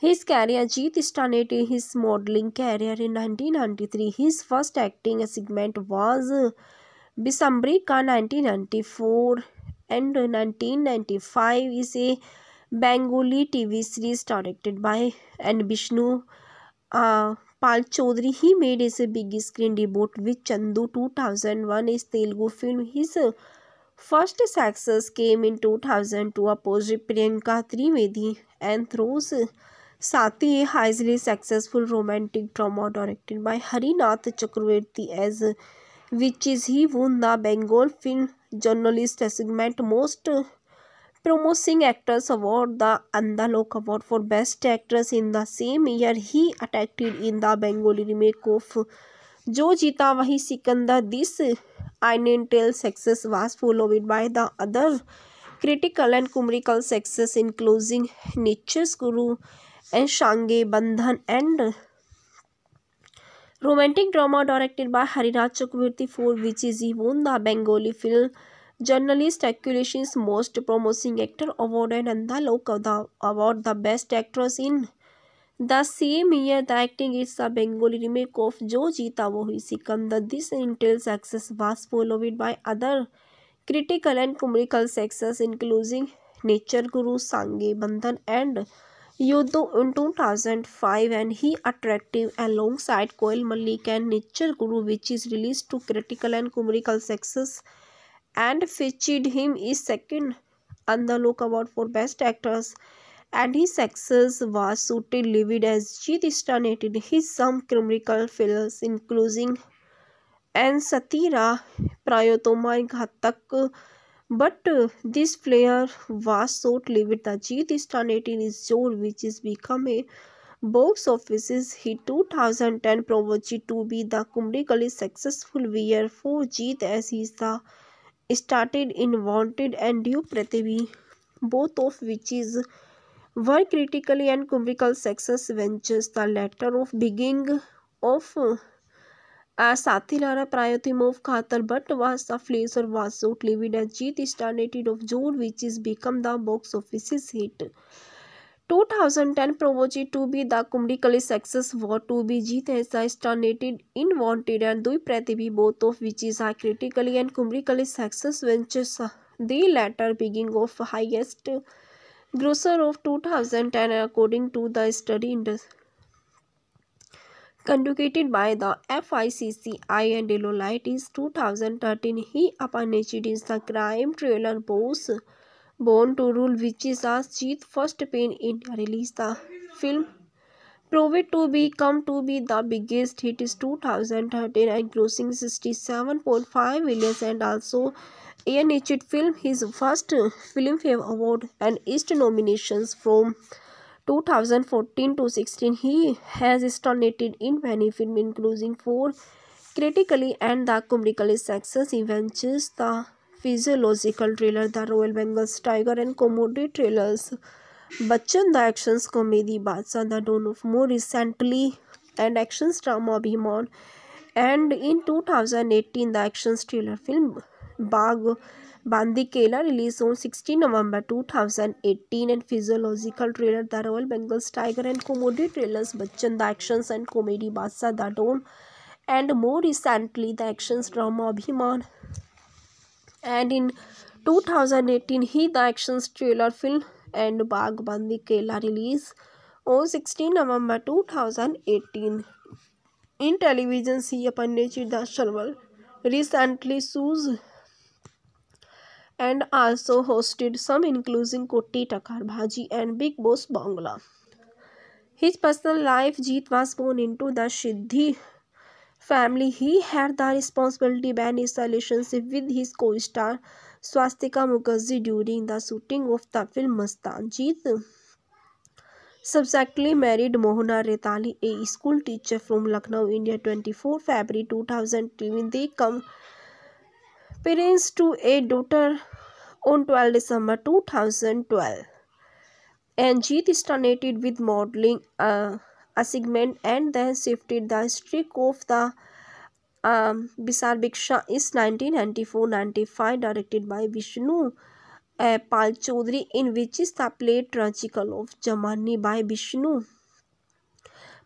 His career Jeet started his modeling career in 1993. His first acting segment was Bisambrika 1994 and 1995 is a Bengali TV series directed by and Vishnu. Pal Chaudhary he made इस big screen debut with Chandu 2001 is Telugu film his first success came in 2002 opposite Priyanka Trivedi and throws साथ ही highly successful romantic drama directed by Harinath Chakraborty as which is he won the Bengal film journalist segment most promising actress award the Andalok award for best actress in the same year he attached in the Bengali remake of Jo Jeeta वही Sikandar this initial success was followed by the other critical and commercial success including निचस Guru and शांगे Bandhan and romantic drama directed by Hariraj Chakraborty for which is he won the Bengali film journalist association most promising actor award and the Lok the award the best actress in the same year the acting is the Bengali remake of Jo Jeeta Wohi Sikandar this initial success was followed by other critical and commercial success including Nater Guru Sangee Bandhan and Yuddho in two thousand five and he attractive and alongside Koel Mallick and Nater Guru which is release to critical and commercial success and featured him is second on the Award for Best Actors. And his success was shortly lived as Jeet started his some criminal films including and Satira Prayotoma Ghatak. But uh, this player was short lived. The Jeet started in his job, which is become a box offices hit 2010 proved to be the comedically successful year for Jeet as he is the started in Wanted and Due Pratibhi, both of which is were critically and commercial success ventures. The latter of beginning of as uh, Sathilara Prayathimov Khatar but was a Fleischer was outlived and Jeet started of June which is become the box office's hit. Two thousand ten proved to be the कुमड़ी कली success war to be Jeet hated in वॉन्टिड and Dui Prithibi both of which is are critically and कुमड़ी कली success which the letter बिगिंग of highest grosser of two thousand ten according to the study end conducted by the F I C C I and Deloitte is two thousand thirteen he upon is the crime trailer Bose Born to Rule which is Ashi's first pain in release. The film proved to become to be the biggest hit is 2013 and grossing 67.5 million and also a and film his first Filmfare Award and East nominations from 2014 to 16 he has started in many films including four critically and the commercially success events the physiological trailer the royal bangles tiger and comedy thrillers Bachchan the action comedy Badshah the don of more recently and action drama Abhimaan and in two thousand eighteen the action thriller film Baagh Bandi Khela release on sixteen November two thousand eighteen and physiological trailer the royal bangles tiger and comedy thriller Bachchan the action and comedy Badshah the don and more recently the action drama Abhimaan and in two thousand eighteen he the action thriller film and बागबंदी Khela release on sixteen November two thousand eighteen in television सी अपन ने चिदास recently shows and also hosted some including Koti Takar भाजी and big boss Bangla his personal life Jeet was born in to the Sindhi family he had the responsibility been installation say with his को star Swastika Mukherjee during the shooting of the film Mastan Jeet subsequently married Mohna Ratlani a school teacher from Lucknow India twenty four February two thousand twin they came parents to a daughter on twelve December two thousand twelve and Jeet started with modelling assignment and then shifted the streak of the um, Bisar Bhiksha is 1994-95 directed by Vishnu uh, Pal Chaudhary in which is the play tragical of Jamani by Vishnu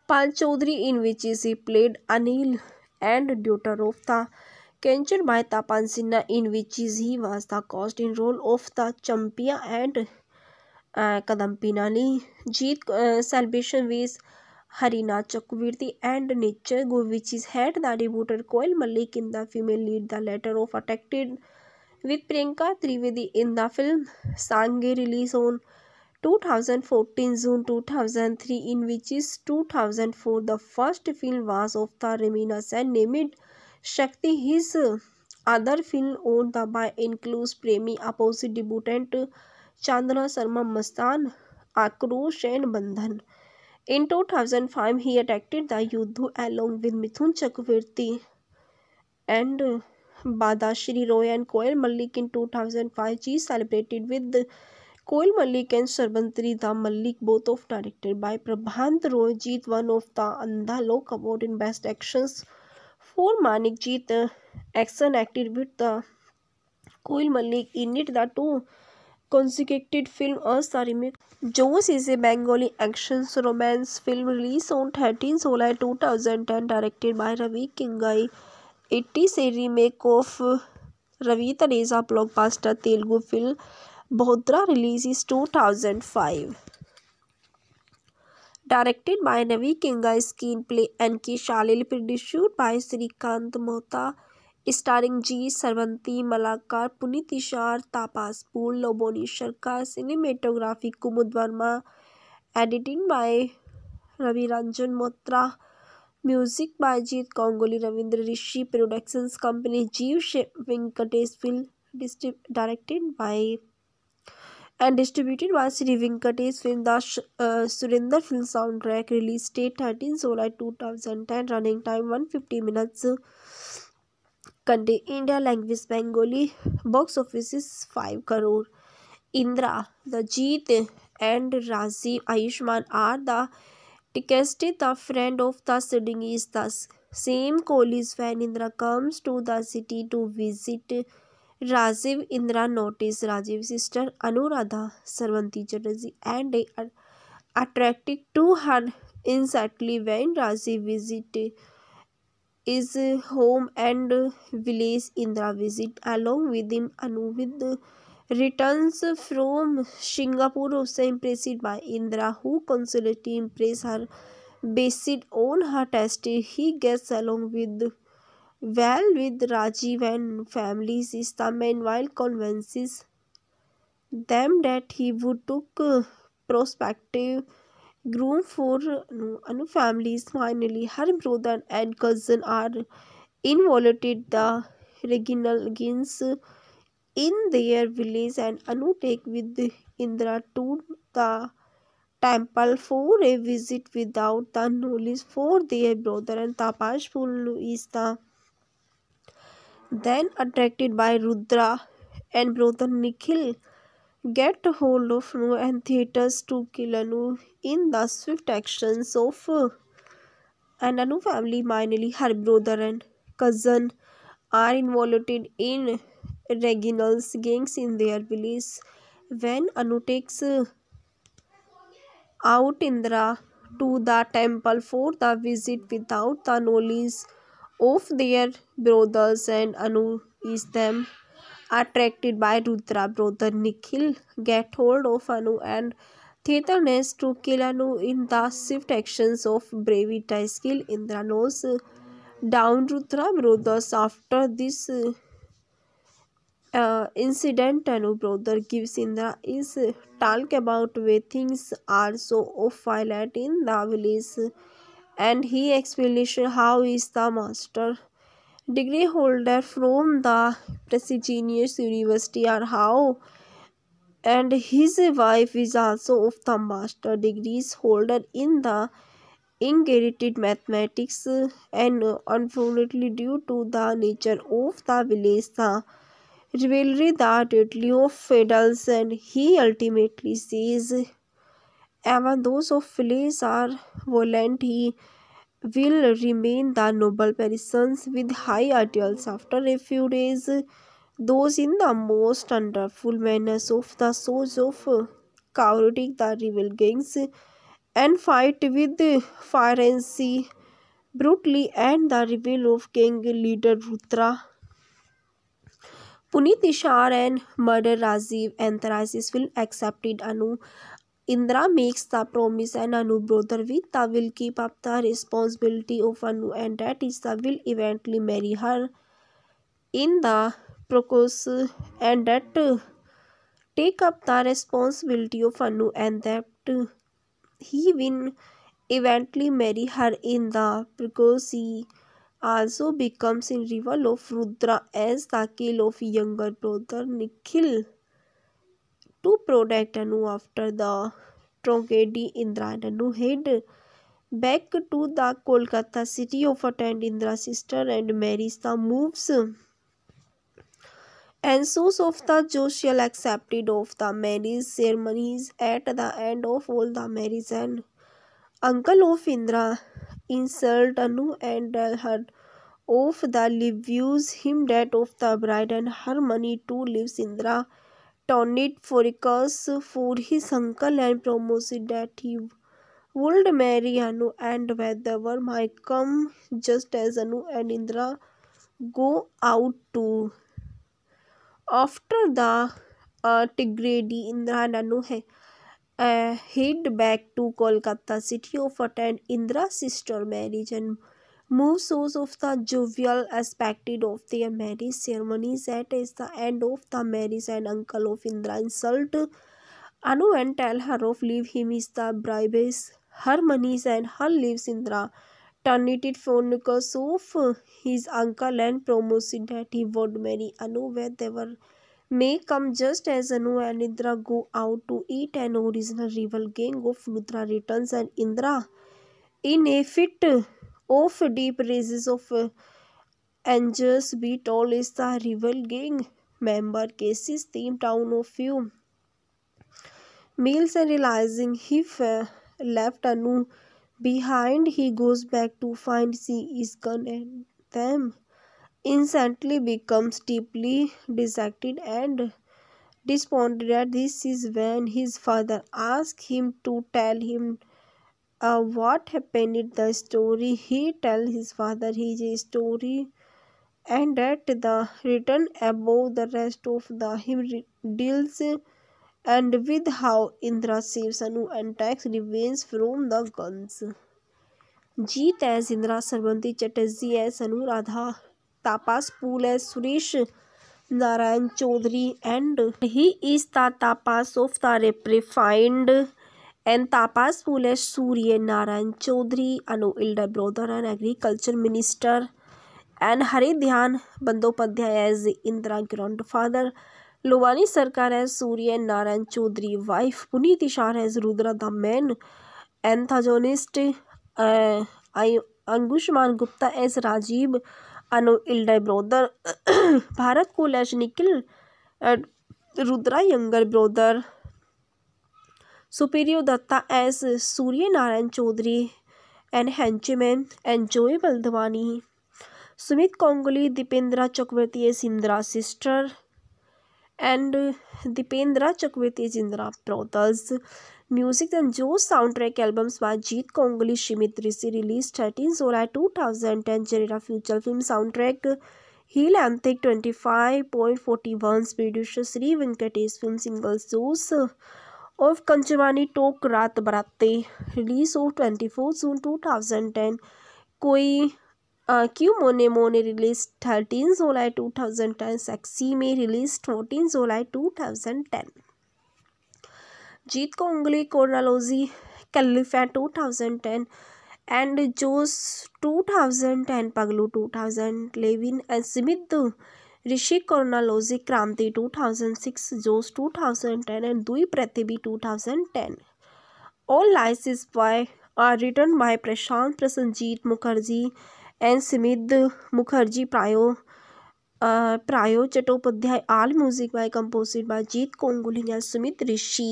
Pal Chaudhary in which is he played Anil and daughter of the Kencher by Tapan Sinha in which he was the cast in role of the Champia and uh, Kadampi Nali. Jeet uh, salvation with Harina Chakravirti and Nichol Govich's head. The debuter Koel Malik in the female lead, the latter of Attracted with Priyanka Trivedi in the film Sange release on 2014 June 2003 in which is 2004 the first film was of the Reminas and named Shakti his uh, other film on the by includes Premi opposite debutant Chandra Sharma Mastan Akrosh and Bandhan In 2005, he attacked the Yudhu along with Mithun Chakravarti and Badashri Roy and Koel Malik in 2005. She celebrated with Koel Malik and Sarbantri the Malik, both of directed by Prabhant Roy, Jeet one of the Andha Lok Award in Best Actions for Manik Jeet. Action acted with the Koel Malik in it the two. कॉन्सिकेटेड film असारिमिक Josh is a Bengali action romance film release on thirteen सोलह two thousand ten directed by Ravi Kinagi एट्टी से remake of Ravi Teja block blockbuster Telugu film Bhadra release is two thousand five directed by Ravi Kinagi screen play and की शालिल produced by Shrikant Mohta starring ji Srabanti Malakar Puneet इशार तापासपुर Laboni Sarkar cinematography Kumud Verma editing by Ravi Ranjan Moitra music by Jeet Ganguly Ravindra Rishi productions company जीव Venkatesh film directed by and distributed Shri Venkatesh film Sri Surendra film sound track release date thirteen July two thousand ten running time one fifty minutes country India language Bengali box office five crore Indira the Jeet and Rajiv Ayushman are the टिकेस्ट the friend of the seeding is the same college fan Indira comes to the city to visit Rajiv Indira notice Rajiv sister Anuradha Srabanti Chatterjee and attractive to her instantly when Rajiv visit is home and village Indira visit along with in अनुविद return from Singapore impressed by Indira who कंसुलटी impress her based on her test he gets along with well with Rajiv and families is the main wild convinces them date he वु took prospective groom for Anu families. Finally, her brother and cousin are invited the Reginalgins in their village and Anu take with Indra to the temple for a visit without the knowledge for their brother and Tapash is the then attracted by Rudra and brother Nikhil get hold of Anu and theaters to kill Anu in the swift actions of an uh, Anu family. mainly her brother and cousin are involved in Reginald's gangs in their village. When Anu takes uh, out Indra to the temple for the visit without the knowledge of their brothers and Anu is them attracted by Rudra brother Nikhil get hold of Anu and Theatre learns to Kilanu in the swift actions of Brevita Indra knows. down Rudram Rodas after this uh, incident Anu brother gives Indra is talk about way things are so off violent in the village and he explanation how is the master degree holder from the prestigious university or how and his wife is also of the master degrees holder in the inherited mathematics and unfortunately due to the nature of the village the rivalry that Leo fiddles and he ultimately says even those of village are violent he will remain the noble persons with high ideals after a few days those in the most wonderful manners of the shows of uh, chaotic the rebel gangs and fight with frenzy brutally and the rebel of gang leader Rutra. Punit Ishar and murder Rajiv Anthrasis will accepted Anu. Indra makes the promise and Anu brother Vita will keep up the responsibility of Anu and that is the will eventually marry her. In the process and that take up the responsibility of Anu and that he win eventually marry her in the process he also becomes in rival of Rudra as the kill of younger brother Nikhil to product Anu after the tragedy Indira Anu head back to the Kolkata city of attend Indra sister and marries the moves and the Josiel accepted of the marriage ceremonies at the end of all the marriage and uncle of Indra insult Anu and her of the leaves him that of the bride and her money too leave Indra taunted it for his uncle and promised that he would marry Anu and Vedava might come just as Anu and Indra go out to After the uh, Tigredi, Indra Nanu uh, head back to Kolkata city of attend Indra's sister marriage and more shows of the jovial aspect of their marriage ceremonies. That is the end of the marriage and uncle of Indra insult Anu and tell her of leave him is the bribes. Her monies and her leaves Indra. Trinity found Nicholas off his uncle and promised that he would marry Anu when they were may come just as Anu and Indra go out to eat an original rival gang of Rudra returns and Indra in a fit of deep rages of angers beat all is the rival gang member Casey's theme town of few meals and realizing he left Anu Behind, he goes back to find she is gone and them. Instantly becomes deeply dejected and despondent. This is when his father asks him to tell him uh, what happened in the story. He tells his father his story and at the written above the rest of the hymn deals and with how Indra saves Anu and takes revenge from the guns. Jeet as Indira Srabanti Chatterjee as Anu Radha Tapas Paul as Suresh Narayan Chowdhury and he is the Tapas of the रेप्रीफाइंड and Tapas Paul as Surya Narayan Chaudhary Anu elder brother and agriculture minister and Haradhan Bandopadhyay as Indira grandfather Laboni Sarkar है Surya Narayan Chaudhary wife Puneet Issar है Rudra the main antagonist अंगुष्मान Gupta as Rajiv Anu elder brother Bharat Kaul लैश Nikhil Rudra younger brother Supriyo Dutta as Surya Narayan Chowdhury and henchman N Joe बल्धवानी Sumit Ganguly Dipendra Chakraborty as Indira sister and Dipendra Chakraborty जिंद्रा brothers music and जो sound track albums Jeet Ganguly शिमित Rishi release thirteen July two thousand ten genre feature film sound track he length twenty five point forty one स्पीड्यूशर Shri Venkatesh film single Josh of कंचवानी टोक रात बराते release of twenty four June two thousand ten कोई क्यू मोने मोने release thirteen July two thousand ten sexy में release fourteen July two thousand ten Jeet को उंगली कोर्नालोजी कैलिफा two thousand ten and Josh two thousand ten Paglu two thousand eleven and Smith Rishi chronology Kranti two thousand six Josh two thousand ten and Dui Prithibi two thousand ten all लाइसिस by are return by Prashant Prasannajit Mukherjee an Smit Mukherjee Priyo Priyo Chattopadhyay all music by composite by Jeet Ganguly Sumit Rishi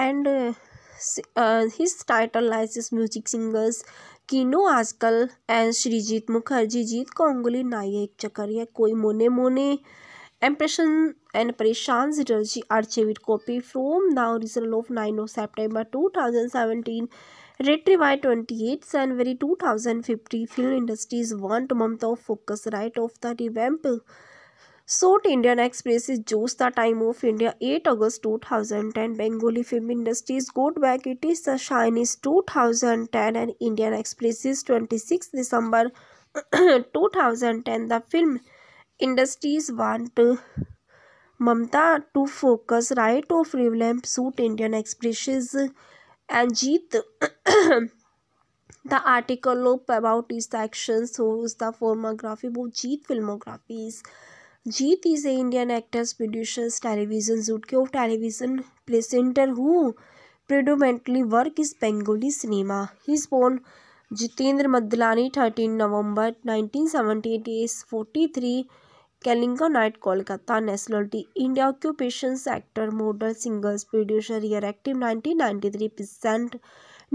and his title lyrics music singers किनो आजकल and Srijit Mukherjee Jeet Ganguly चक्कर चकरिया कोई मोने मोने impression and archived copy archived copy from of nine of September two thousand seventeen Retrieve 28 January 2050 Film industries want month of focus right of the revamp. South Indian Express is just the time of India 8 August 2010 Bengali film industries go back it is the Chinese 2010 and Indian Express is 26 December 2010 the film industries want Mamta to focus right of revamp suit Indian Express is and Jeet the article about his actions shows the filmography of Jeet filmographies. Jeet is an Indian actor, producer, television studio, television presenter who predominantly work is Bengali cinema. He is born Jitendra Madlani 13 November 1978 is 43 कैलिंगा नाइट Kolkata nationality India occupation sector model singles producer year active three percent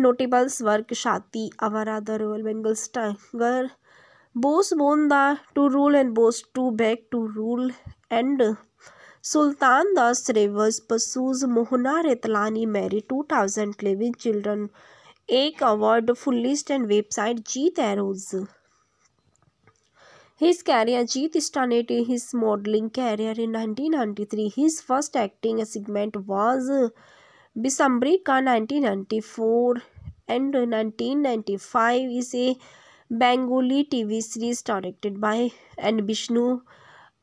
notables work Sathi Aawara the royal Bengal tiger boss born the to rule and boss to back to rule and Sultan the सरेवस spouse Mohna Ratlani marry two thousand eleven children एक award full list and website जी तैरोज़ His career Jeet started his modeling career in 1993. His first acting assignment was Bisambri ka 1994 and 1995 is a Bengali TV series directed by and Vishnu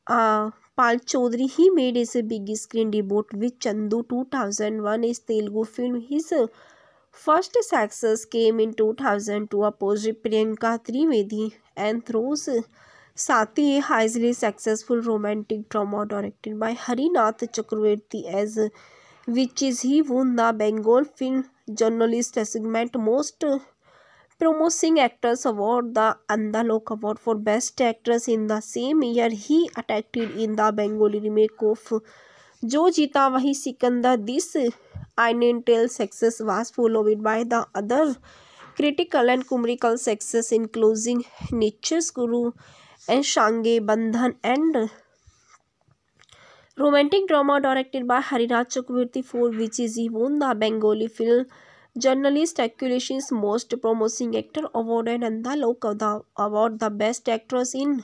uh, Pal Chaudhary. He made his big screen debut with Chandu 2001, is Telugu film. His first success came in 2002 opposite Priyanka Trivedi and throws साथ ही highly successful romantic drama directed by Harinath Chakraborty as which is he won the Bengal film journalist segment most promising award the Anandalok award for best actress in the same year he acted in the Bengali remake of Jo Jeeta वही Sikandar this initial success was followed by the other critical and commercial success including निचस Guru and शांगे Bandhan and romantic drama directed by Harinath Chakraborty for which is even the Bengali film journalist association most promising actor award and and the Lok the award the best actress in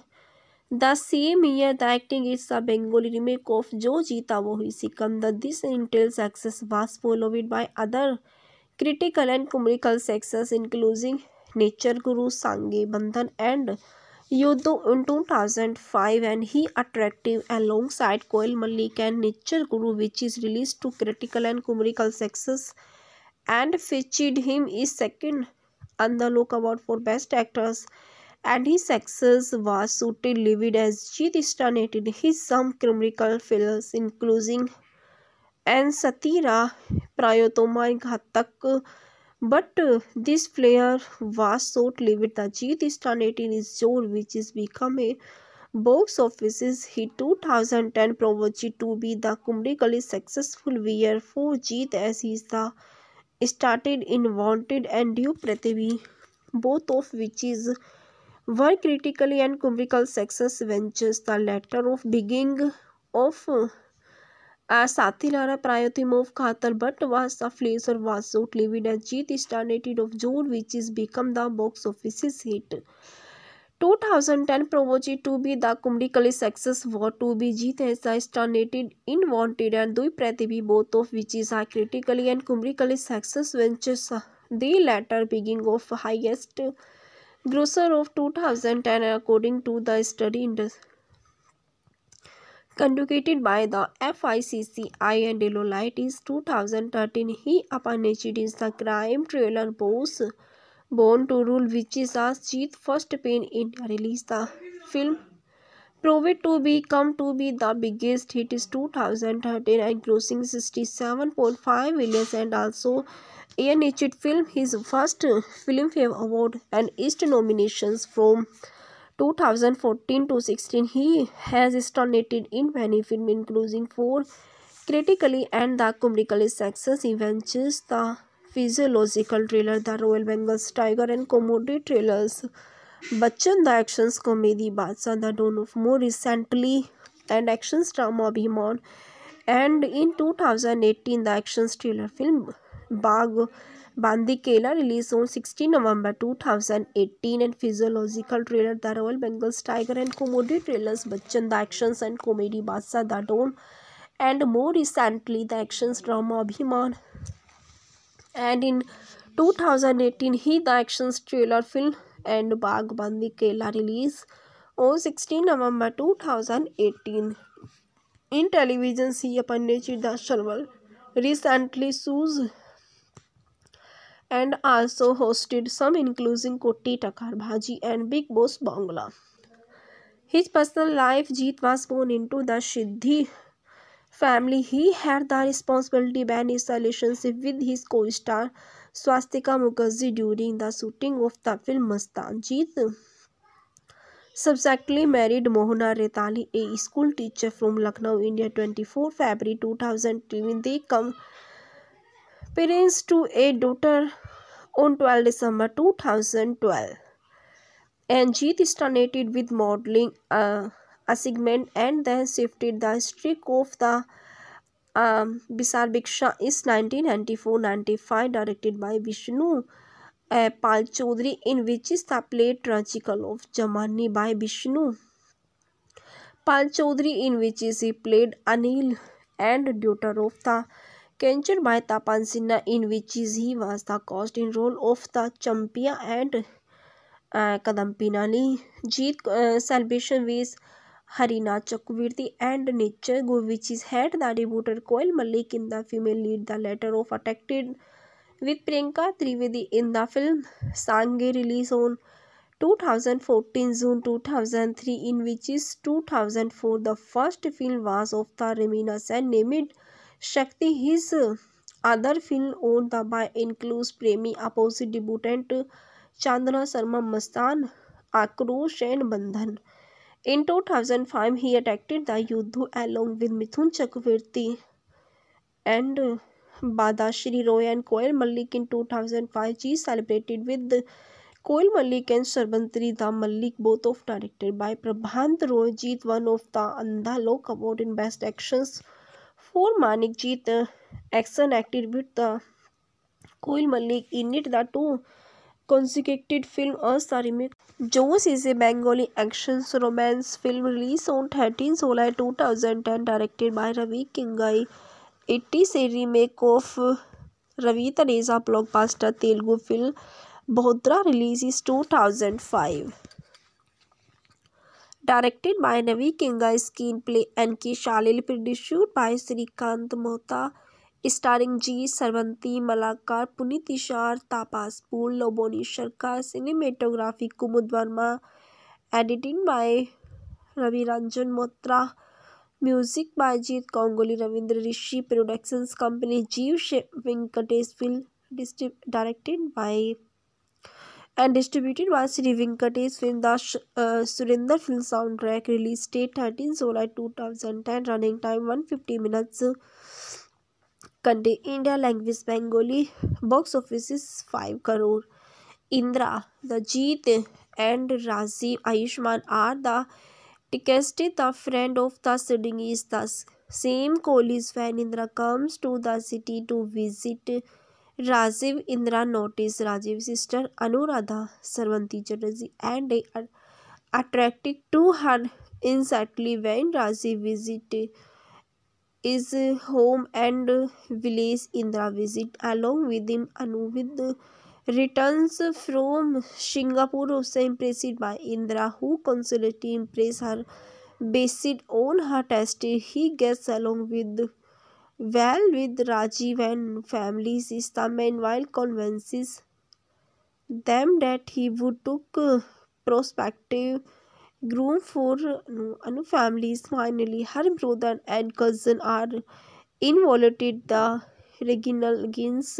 the same year the acting is the Bengali remake of Jo Jeeta Wohi कम this initial success was followed by other critical and commercial success including Nater Guru Sangee Bandhan and Yudhu in 2005 and He Attractive alongside Koel Malik and Nichol Guru which is released to critical and commercial success and featured him is second on the look award for best actors and his success was suited livid as Jeet started his some commercial films including and Satira Prayotoma Ghatak but uh, this player was short-lived. The Jeet Stan in his zone, which is become a box office hit 2010 proved to be the commercially successful year for Jeet as he started in Wanted and You, Pratibhi, both of which is were critically and commercial success ventures. The latter of beginning of uh, Saathi लारा प्रायोतिमोव खातर but was अफ्लेस or was out livid and Jeet starred of जोन which is become the box office hit 2010 proved to be the commercially success war to be Jeet as he starred in wanted and Dui Prithibi both of which is are critically and commercially success beginning of highest grosser of two thousand ten according to the study industry conducted by the FICCI and Deloitte in 2013. He appointed is the crime thriller Boss Born to Rule, which is a Jeet first pain in release. The film proved to be come to be the biggest hit is 2013 and grossing 67.5 million and also a feature film his first film award and east nominations from 2014-16 he has stunted in many films including four critically and the comedically success events the physiological trailer the royal bengal tiger and comedy trailers bachchan the action comedy Batsa the Don of more recently and action drama abhiman and in 2018 the action thriller film bag Bandi Khela release on 16 November 2018 and physiological trailer The Royal Bengals Tiger and comedy trailers Bachchan The Actions and Comedy Badshah The Don and more recently The Actions drama Abhiman and in 2018 he The Actions trailer film and Bagh Bandi Kela release on 16 November 2018. In television, see upon Nature Das Sharwal recently sues and also hosted some including Kotti Bhaji and Big Boss Bangla. His personal life, Jeet was born into the Shiddhi family. He had the responsibility ban his relationship with his co-star Swastika Mukherjee during the shooting of the film Mastan. Jeet subsequently married Mohana Retali, a school teacher from Lucknow, India, 24 February 2002. they come parents to a daughter on 12 December 2012. Anjit started with modeling uh, a segment and then shifted the streak of the um, Bisar Bhiksha is 1994-95 directed by Vishnu uh, Pal Chaudhary in which is the play tragical of Jamani by Vishnu. Pal Chaudhary in which is he played Anil and daughter of the Cancer by Tapan Sinha in which he was the cast in role of the Champia and uh, Kadampi Jeet uh, celebration with Harina Chakravirti and Nature Go which is had the debuter Koel Malik in the female lead the latter of Attracted with Priyanka Trivedi in the film Sange release on 2014 June 2003 in which is 2004 the first film was of the Remina Sen named Shakti his other film on the by includes Premi opposite debutante Chandana Sharma Mastan Aakrosh and Bandhan in two thousand five he acted the Yuddho along with Mithun Chakraborty and Sree Roy and Koel Mallick in two thousand five जी celebrated with Koel Mallick and Srabanti the Mallick both of directed by Prabhat Roy Jeet won of the Anandalok award in best actions Before Manikjit action acted the Koil Malik in it the two consecutive film Asari Mik. Jones is a Bengali action romance film released on 13 July 2010 directed by Ravi Kingai. It is a remake of Ravi Taneja blockbuster Telugu film Bhodra released is 2005. Directed by Navi Kinga, screenplay N.K. Shalil, produced by Srikanth Mohta, starring G. Sarvanti, Malakar, Punit Ishar, Tapas Pool, Loboni Sharkar, cinematography Kumud Verma, editing by Ravi Ranjan Motra, music by Jeet Ganguly Ravindra Rishi productions company जीव Venkatesh film directed by and distributed by Sri Venkatesh film the uh, Surinder film soundtrack released date 13 July 2010 running time 150 minutes country India language Bengali box office is 5 crore Indra the Jeet and Rajiv Ayushman are the tickets the friend of the Sudanese thus same Kohli's when Indra comes to the city to visit Rajiv, Indra noticed Rajiv's sister Anuradha Sarvanti Chatterjee and they are attracted to her instantly when Rajiv visited his home and village. Indra visit along with him Anu with returns from Singapore also impressed by Indra who constantly impress her based on her test he gets along with well with Rajiv and families Islam while convinces them that he would took uh, prospective groom for Anu families. Finally, her brother and cousin are involved the regional gins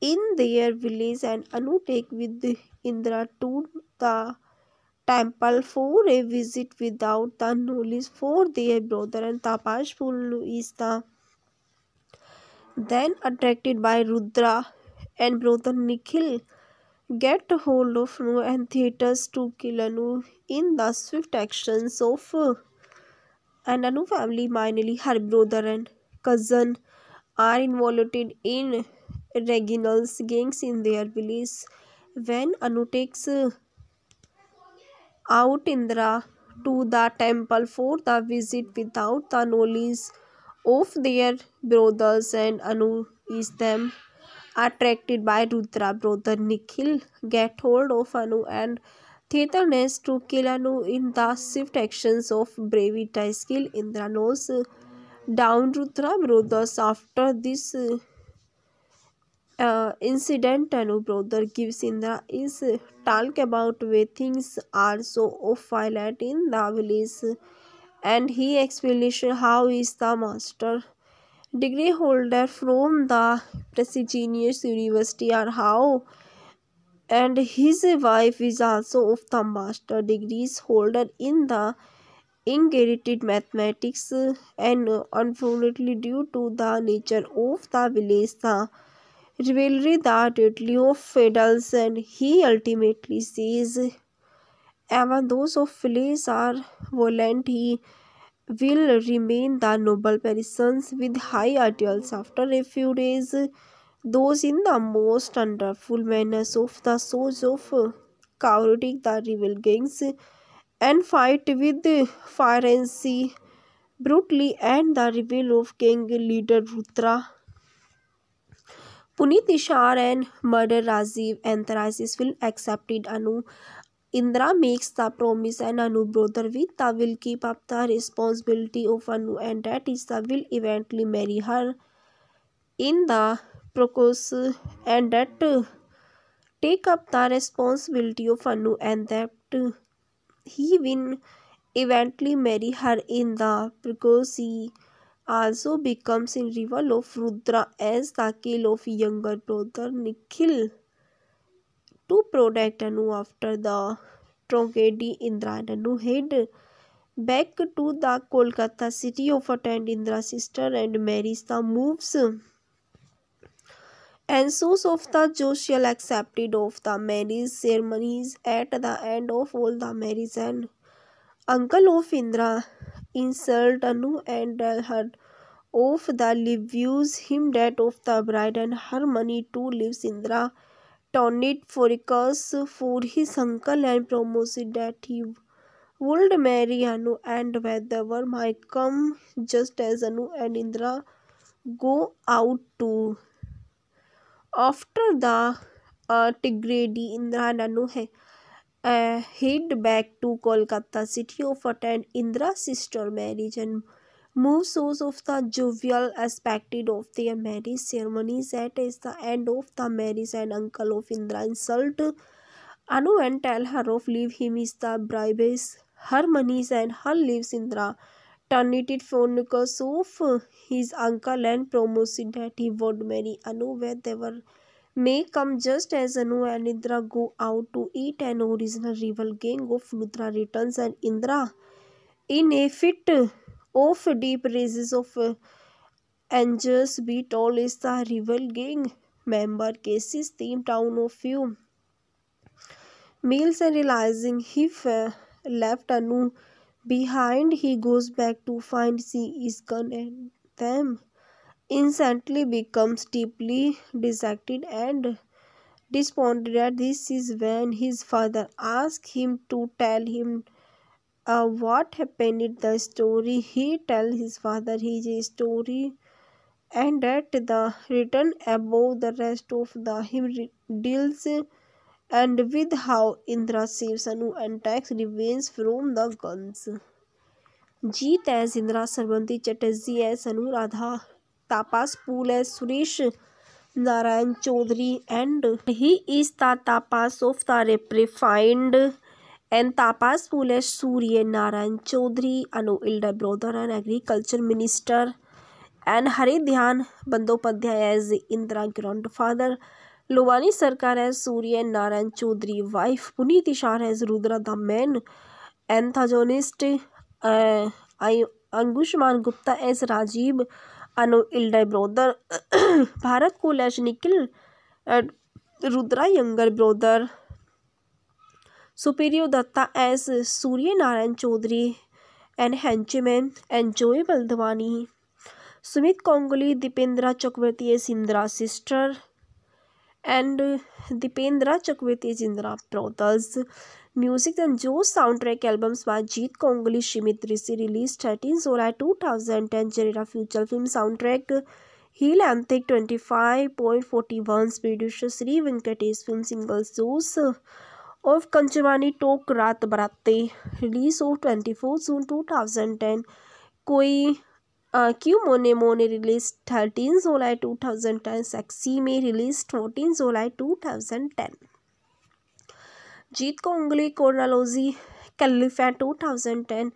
in their village and Anu take with Indra to the temple for a visit without the knowledge for their brother and Tapash is the then, attracted by Rudra and brother Nikhil, get hold of Nu and theatres to kill Anu. In the swift actions of uh, and Anu family, Mainly her brother and cousin are involved in Reginald's gangs in their village. When Anu takes uh, out Indra to the temple for the visit without the knowledge of their brothers and Anu is them. Attracted by Rudra, brother Nikhil get hold of Anu and Thetanus to kill Anu in the swift actions of bravita skill. Indra knows down Rudra brothers after this uh, incident Anu brother gives Indra is talk about where things are so of at in the village and he explained how is the master degree holder from the prestigious university or how and his wife is also of the master degrees holder in the inherited mathematics and unfortunately due to the nature of the village the rivalry that Leo fiddles and he ultimately sees even those of village are volunteer will remain the noble persons with high ideals. After a few days, those in the most wonderful manners of the souls of chaotic the rebel gangs and fight with sea brutally and the rebel of gang leader Rutra. Punit Ishar and murder Rajiv Thrasis will accepted Anu Indira makes the promise and Anu brother with the will keep up the responsibility of Anu and that is the will eventually marry her in the process and that take up the responsibility of Anu and that he win eventually marry her in the process he also becomes in rival of Rudra as the kill of younger brother Nikhil to protect Anu after the tragedy Indra and Anu head back to the Kolkata city of attend Indra's sister and marries the moves and so of the accepted of the marriage ceremonies at the end of all the marriage and uncle of Indra insult Anu and her of the views him that of the bride and her money too leave Indra Tonight forecasts for his uncle and promises that he would marry Anu and whatever might come, just as Anu and Indra go out to. After the uh, Tigredi, Indra and Anu uh, head back to Kolkata city of attend Indra's sister marriage and more shows of the jovial aspect of their marriage ceremonies at the end of the marriage and uncle of Indra insult Anu and tell her of leave him is the bribes her monies and her leaves Indra terminated phonecus of his uncle and promised that he would marry Anu when they were may come just as Anu and Indra go out to eat an original rival gang of Rudra returns and Indra in a fit of deep races of uh, angels, be tall is the rival gang member Casey's theme town of you, meals and realizing he uh, left Anu behind he goes back to find she is gone and them instantly becomes deeply dejected and disappointed. this is when his father asks him to tell him uh, what happened in the story he tell his father his story and that the written above the rest of the hymn deals and with how Indra saves Anu and takes revenge from the guns. Jeet as Indra Srabanti Chatterjee, as Anu Radha Tapas Paul as Suresh Narayan Chowdhury and the is the Tapas of an Tapas है Surya Narayan Chaudhary Anu elder brother and agriculture minister N Haradhan Bandyopadhyay as Indira grand father Laboni Sarkar as Surya Narayan Chaudhary wife Puneet इशार as Rudra the main antagonist अंगुष्मान Gupta as Rajiv Anu elder brother Bharat Kaul as Nikhil Rudra younger brother Supriyo Dutta as Surya Narayan Chaudhary N henchman N जोए बल्धवानी सुमित कोंगुली दीपेंद्रा चकवर्ती चक्रवर्ती सिंद्रा sister and Dipendra Chakraborty सिंद्रा brothers music and जो sound track albums by Jeet Ganguly शिमित Rishi release thirteen July two thousand ten जेरेरा future film sound track he लैंथिक twenty five point forty one speed Shri Venkatesh film singles Josh of बराते Tok Rat twenty release of 24 June 2010, कोई क्यू मोने मोने release thirteen July two thousand ten sexy में release fourteen July two thousand ten Jeet को उंगली chronology कैलिफा two thousand ten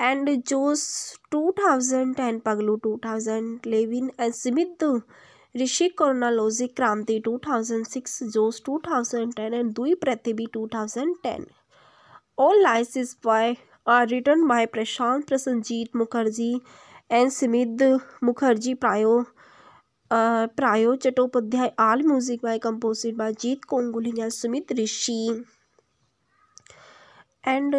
and Josh two thousand ten Paglu two thousand eleven and Smith Rishi chronology Kranti 2006 Josh two thousand ten and दुई Prithibi 2010 all lyrics is by are return by Prashant Prasannajit Mukherjee and Sumit Mukherjee Priyo Priyo Chattopadhyay all music by composite by Jeet Ganguly Sumit Rishi and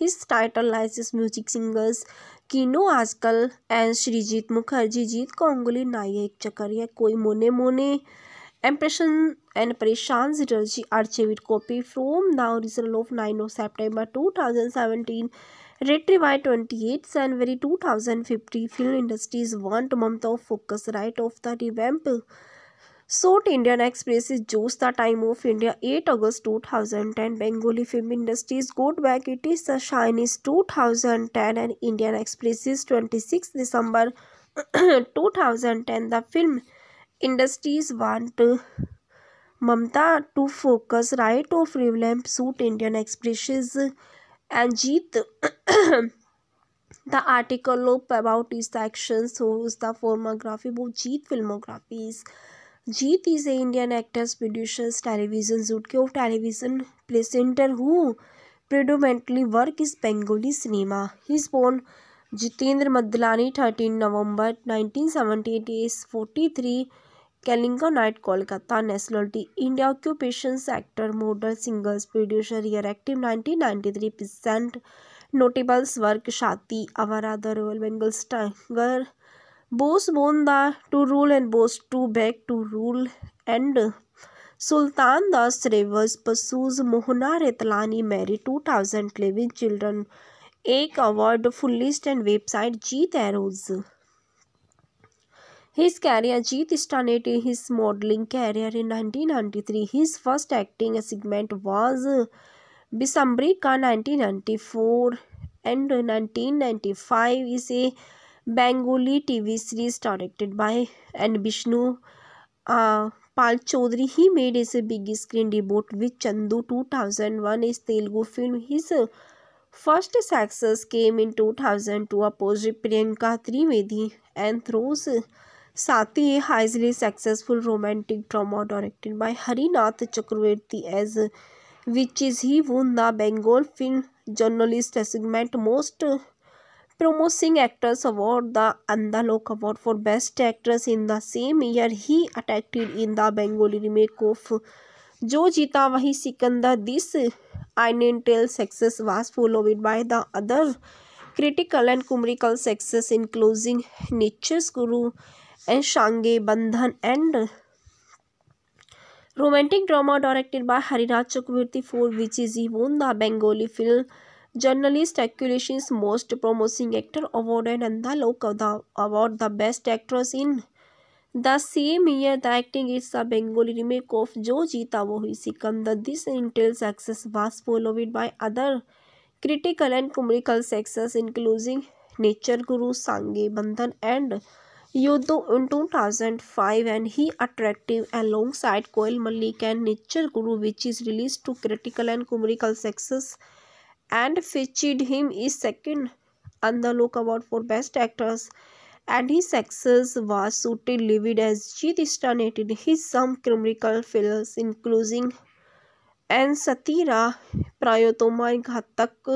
his title lyrics music singers कीनो आजकल and Srijit Mukherjee जीत एक चक्कर जकरिया कोई मोने मोने impression and परेशान जिटर्जी archived copy from the original of nine of September two thousand seventeen Retry by 28 January 2050, film industries want Mamta focus right of the revamp Soot Indian Express is just the time of India 8 August 2010 Bengali film industries go back it is the Chinese 2010 and Indian Express is 26 December 2010 the film industries want Mamta to focus right of revamp suit Indian Expresses and Jeet the article about his actions shows the filmography of Jeet filmographies ji is से Indian actors producers television जुटके of television presenter who predominantly work is Bengali cinema his born Jitendra Madnani thirteen November nineteen seventy eight age forty three कैलिंगा नाइट Kolkata nationality India occupation sector model singers producer यर active nineteen ninety three percent notables work शाति अवराधर royal Bengal स्टैंगर Bose won the to rule and Bose too back to rule and Sultan Das Rivers pursues Mohana Retlani Mary 2011 Children एक award fullist and website Jeet Arrows. His career Jeet started his modeling career in 1993. His first acting assignment was Bisambrika 1994 and 1995 is a Bengali T V series directed by and Vishnu Pal Chaudhary he made इस big screen debut which Chandu two thousand one is Telugu film his first success came in two thousand two opposite Priyanka Trivedi and throws साथ ही highly successful romantic drama directed by Harinath Chakraborty as which is he one the Bengal film journalist segment most promising actress award the Andalok award for best actress in the same year he attached in the Bengali remake of Jo Jeeta वही Sikandar this initial success was followed by the other critical and commercial success including निचस Guru and शांगे Bandhan and romantic drama directed by Hariraj Chakraborty for which is he won the Bengali film Journalist accusations, most promising actor award and Andalok the award the best actress in the same year the acting is a Bengali remake of Jo Jeeta Wohi Sikandar. This intel success was followed by other critical and commercial success including Nature Guru Sange Bandhan and Yudho in 2005 and He Attractive alongside Koel Malik and Nature Guru which is released to critical and commercial success and fetched him his second on the Award for Best Actress. And his success was suited livid as she started his some criminal films including and Satira Prayotoma Ghatak.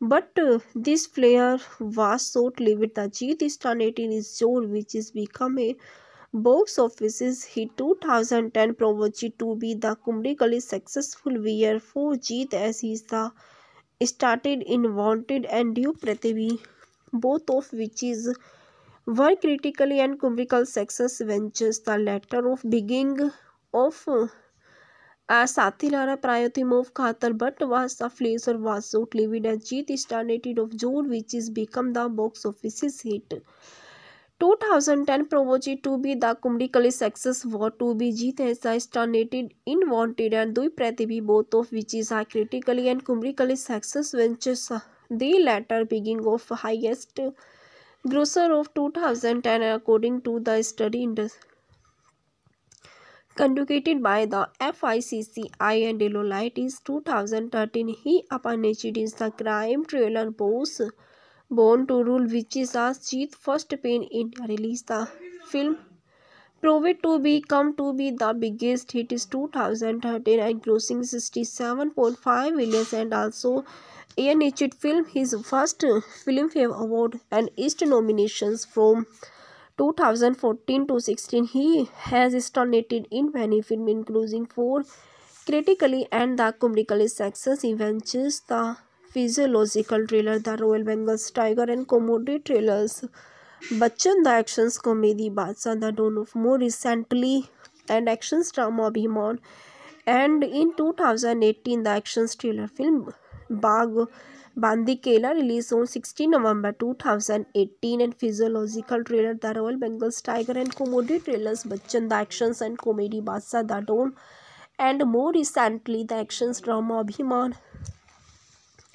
But uh, this player was short lived. as she started in his genre, which is become a box offices hit 2010 proved to be the comedically successful year for Jeet as he is the started invented and due Prithvi, both of which is were critically and commercial success ventures. The latter of beginning of uh, Sathilara Prayatimo of Khatar but was the flavor was outlived and Jeet started of June which is become the box office hit. Two thousand ten proved to be the कुमड़ी कली success war to be Jeet hated in वॉन्टिड and Dui Prithibi both of which is are critically and कुमड़ी कली success which the letter बिगिंग of highest grosser of two thousand ten according to the study end conducted by the F I C C I and Deloitte is two thousand thirteen he upon achieved is the crime trailer Bose Born to Rule which is Ashi's first Pain in release. The film proved to be come to be the biggest hit is 2013 and grossing 67.5 million and also a Hitchett film his first Filmfare Award and East nominations from 2014 to 16. He has started in many films including four critically and the commercially success events. The physiological trailer the royal bangles tiger and comedy thrillers Bachchan the actions comedy Badshah the don of more recently and action drama Abhimaan and in two thousand eighteen the actions thriller film Bagh Bandi Khela release on sixteen November two thousand eighteen and physiological trailer the royal bangles tiger and comedy trailers Bachchan the action and comedy Badshah the don and more recently the actions drama Abhimaan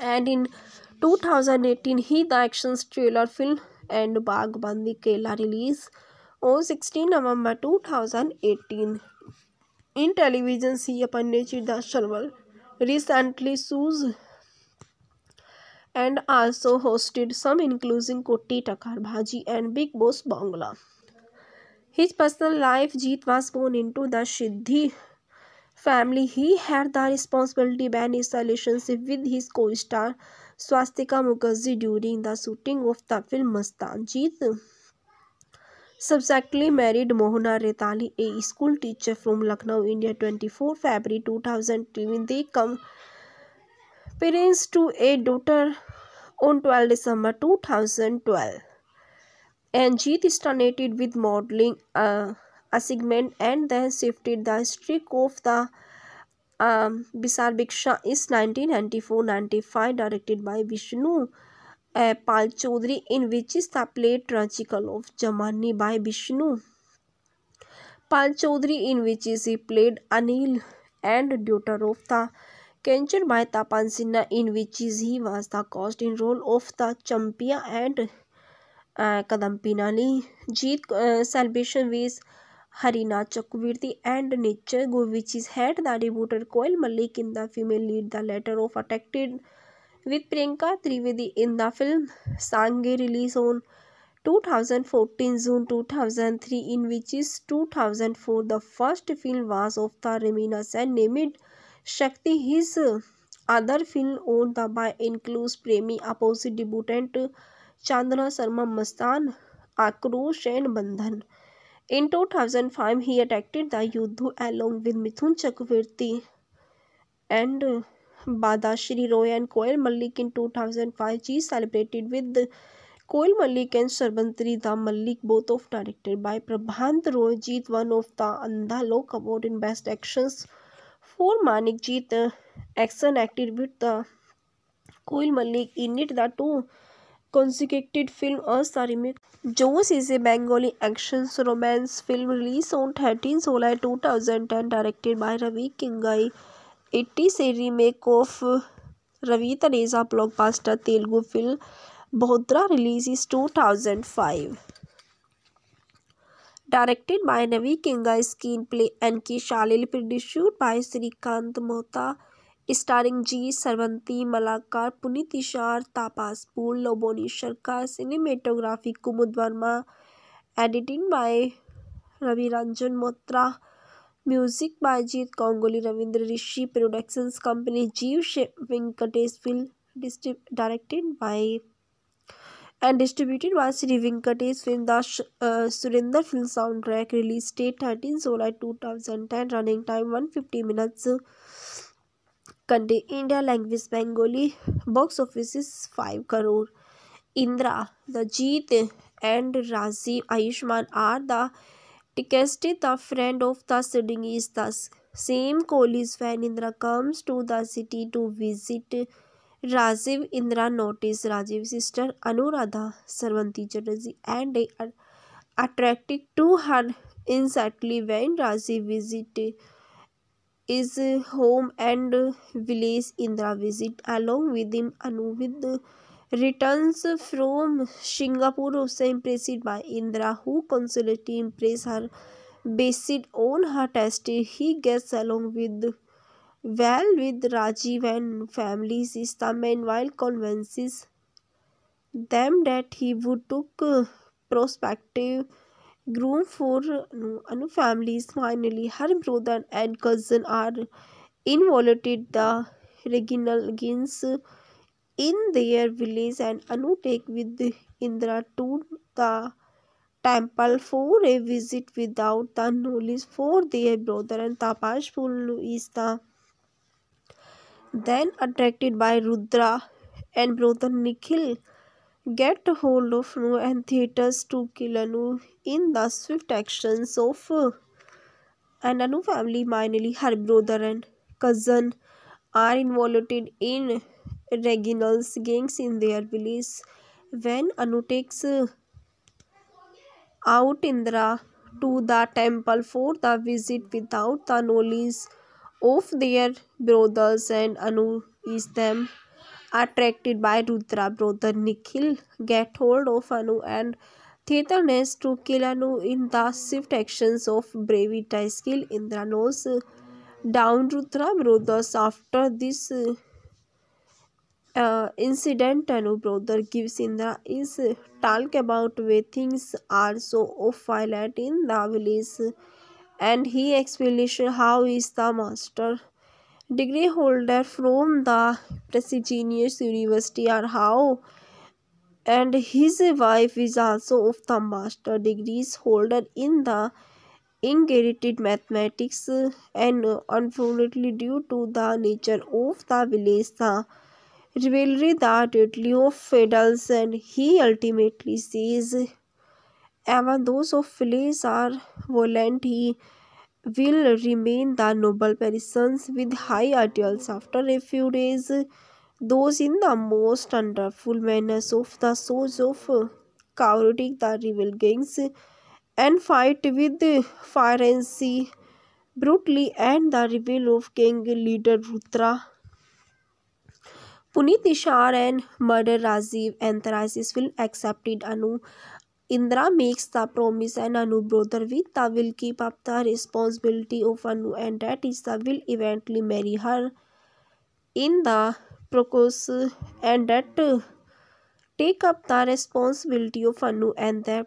and in 2018 he the action thriller film and बागबंदी Khela release on sixteen November 2018 in television सी अपन ने चिदा शर्वल recently shows and also hosted some including Koti Takar भाजी and big boss Bangla his personal life Jeet was born in to the Sindhi family he had the responsibility ban his relationship with his co-star swastika mukherjee during the shooting of the film mastaan jeet subsequently married mohana retali a school teacher from lucknow india 24 february 2002 when they come parents to a daughter on 12 december 2012 and jeet is started with modeling uh, assignment and then shifted the streak of the um, Bisar Bhiksha is 1994-95 directed by Vishnu uh, Pal Chaudhary in which is the play Tragical of Jamani by Vishnu Pal Chaudhary in which is he played Anil and daughter of the Cancer by Tapan Sinha in which is he was the cast in role of the Champia and uh, Kadampi Nali. Jeet uh, salvation with Harina Chakravarti and Nichir is had the debuted Koil Malik in the female lead. The latter of attached with Priyanka Trivedi in the film Sange released on 2014 June 2003 in which is 2004 the first film was of the Reminas and named Shakti his other film on the by includes Premi opposite debutant Chandra Sharma Mastan Akrosh and Bandhan In 2005, he attacked the Yudhu along with Mithun Chakravarti and Badashri Roy and Koel Malik in 2005. She celebrated with the Koel Malik and Sarbantri the Malik, both of directed by Prabhant Roy, Jeet one of the Lok Award in Best Actions for Manik Jeet. Action acted with the Koel Malik in it the two कॉन्सिकेटेड film असारिमिक Josh is a Bengali action romance film release on thirteen सोलह two thousand ten directed by Ravi Kinagi एट्टी से remake of Ravi Taneja blockbuster Telugu film Bhadra release is two thousand five directed by नवी किंगा screen play and की शालिल produce by Shrikant Mohta starring ji Srabanti Malakar Puneet इशार तापासपुर Laboni Sarkar cinematography Kumud Verma editing by Ravi Ranjan Moitra music by Jeet Ganguly Ravindra Rishi productions company जीव Venkatesh film directed by and distributed by Shri Venkatesh film the Surendra film sound track release date thirteen July two thousand ten running time one fifty minutes country India language Bengali box office five crore Indira the Jeet and Rajiv Ayushman are the टिकेस्ट the friend of the seeding is the same college when Indira comes to the city to visit Rajiv Indira notice Rajiv sister Anuradha Srabanti Chatterjee and attractive to her instantly when Rajiv visit is home and village Indira visit along with him अनुविद returns from Singapore उससे impressed by Indira who कंसुलटी impress her based on her test he gets along with well with Rajiv and families is the main while convinces them date he वु took prospective groom for Anu families. Finally, her brother and cousin are invited the regional gins in their village and Anu take with Indra to the temple for a visit without the knowledge for their brother and Tapash Pulu is the then attracted by Rudra and brother Nikhil get hold of new and theaters to kill new In the swift actions of uh, and Anu family, mainly her brother and cousin are involved in Reginald's gangs in their village. When Anu takes uh, out Indra to the temple for the visit without the knowledge of their brothers and Anu is them Attracted by Rudra, brother Nikhil get hold of Anu and Theterness to kill Anu in the swift actions of bravita skill. Indra knows down Rudra brothers after this uh, incident Anu brother gives Indra is talk about way things are so off in the village and he explanation how is the master degree holder from the prestigious university are how, and his wife is also of the master degrees holder in the inherited mathematics and unfortunately due to the nature of the village the rivalry that of fiddles and he ultimately says even those of village are violent he will remain the noble persons with high ideals. After a few days, those in the most wonderful manners of the souls of chaotic the rebel gangs and fight with sea brutally and the rebel of gang leader Rutra. Punit Nishar and murder Rajiv Thrasis will accepted Anu Indra makes the promise and Anu brother Vita will keep up the responsibility of Anu and that Isa will eventually marry her in the process and that take up the responsibility of Anu and that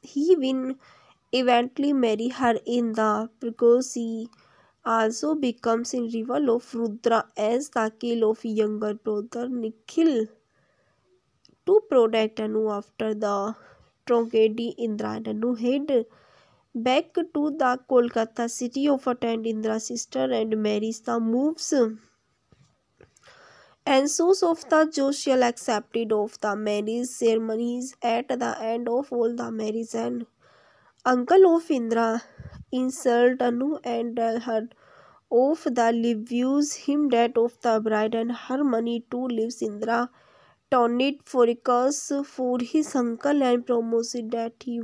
he will eventually marry her in the process. He also becomes in rival of Rudra as the kill of younger brother Nikhil. to protect Anu after the tragedy Indra and Anu head back to the Kolkata city of attend Indra's sister and marries the moves and so Softa Josial accepted of the marriage ceremonies at the end of all the marriage and uncle of Indra insult Anu and her of the leaves him that of the bride and her money too leave Indra टॉनिट फोरिकस four he संकल and प्रोमोसिडेट he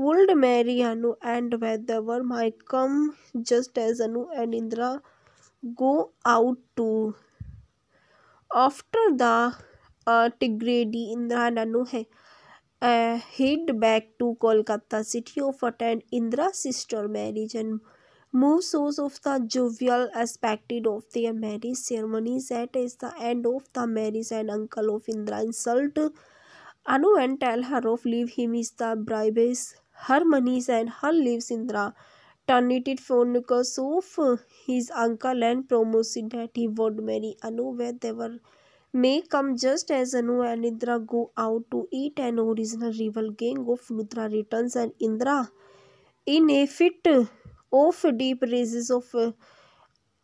would marry Anu and whether माइकम just as Anu and Indira go out to after the टिग्रेडी Indira ननु है hide back to Kolkata city of attend Indira sister marriage and More shows of the jovial aspect of their marriage ceremonies at the end of the marriage and uncle of Indra insult Anu and tell her of leave him is the bribes her monies and her leaves Indra. Terminated because of his uncle and promised that he would marry Anu where they were may come just as Anu and Indra go out to eat an original rival gang of Rudra returns and Indra in a fit of deep races of uh,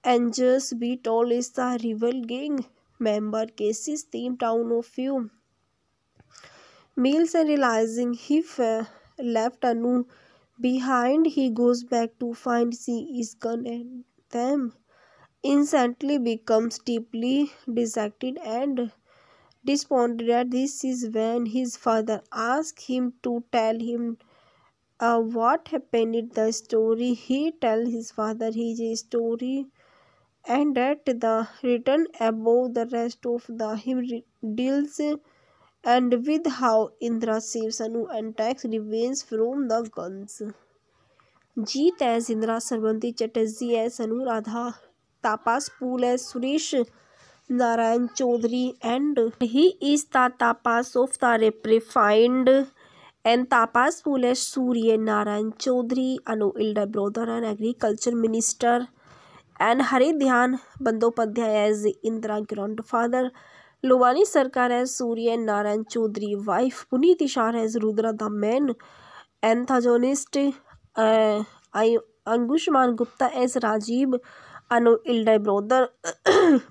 angels, beat all is the rival gang member Casey's theme town of few meals and realizing he left Anu behind he goes back to find she is gone and them instantly becomes deeply dejected and despondent this is when his father asks him to tell him uh, what happened in the story he tell his father his story and at the written above the rest of the hymn deals and with how Indra saves Anu and takes revenge from the guns. Jeet as Indra, Sarvanti Chatterjee as Anu Radha, Tapas Pool as Suresh Narayan Chaudhary and he is the Tapas of the refined N Tapas Paul Surya Narayan Chaudhary Anu elder brother and agriculture minister N Haradhan Bandopadhyay as Indira grand father Laboni Sarkar है Surya Narayan Chaudhary wife Puneet Issar है Rudra the main antagonist अंगुष्मान Gupta as Rajiv Anu elder brother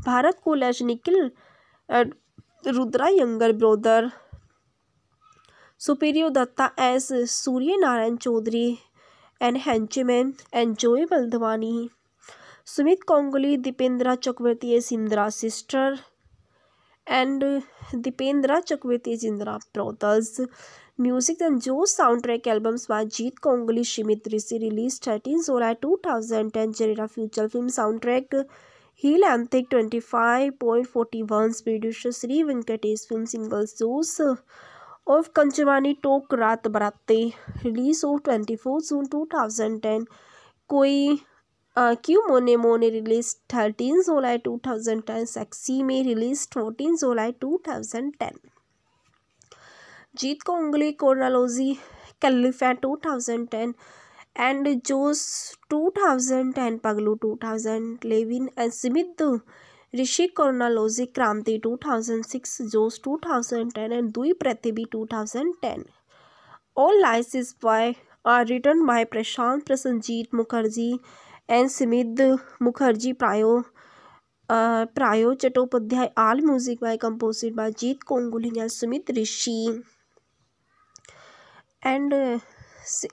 Bharat कोलैश Nikhil Rudra younger brother Supriyo Dutta as Surya Narayan Chaudhary an henchman and Joy बल्धवानी Sumit Ganguly Dipendra Chakraborty Chakraborty सिंद्रा sister and Dipendra Chakraborty जिंद्रा brothers music and जो sound track albums by Jeet Ganguly श्रीमित Rishi release thirteen July two thousand ten जरेरा future film sound track ही लैंथिक twenty five point forty one speed Shri Venkatesh film single Josh कंचवानी टोक रात बराते release of twenty four June two thousand ten कोई क्यू मोने मोने release thirteen July two thousand ten sexy में release fourteen July two thousand ten Jeet को उंगली कोर्नालोजी कैलिफा two thousand ten and Josh two thousand ten Paglu two thousand eleven and Smith Rishi chronology Kranti 2006 जोश 2010 and दुई प्रतिबी 2010 all licenses by are written by Prashant Prasanjit Mukherjee and Smith Mukherjee Prayo uh, Prayo Chattopadhyay all music by composed by Jeet Konguly and Sumit Rishi and uh,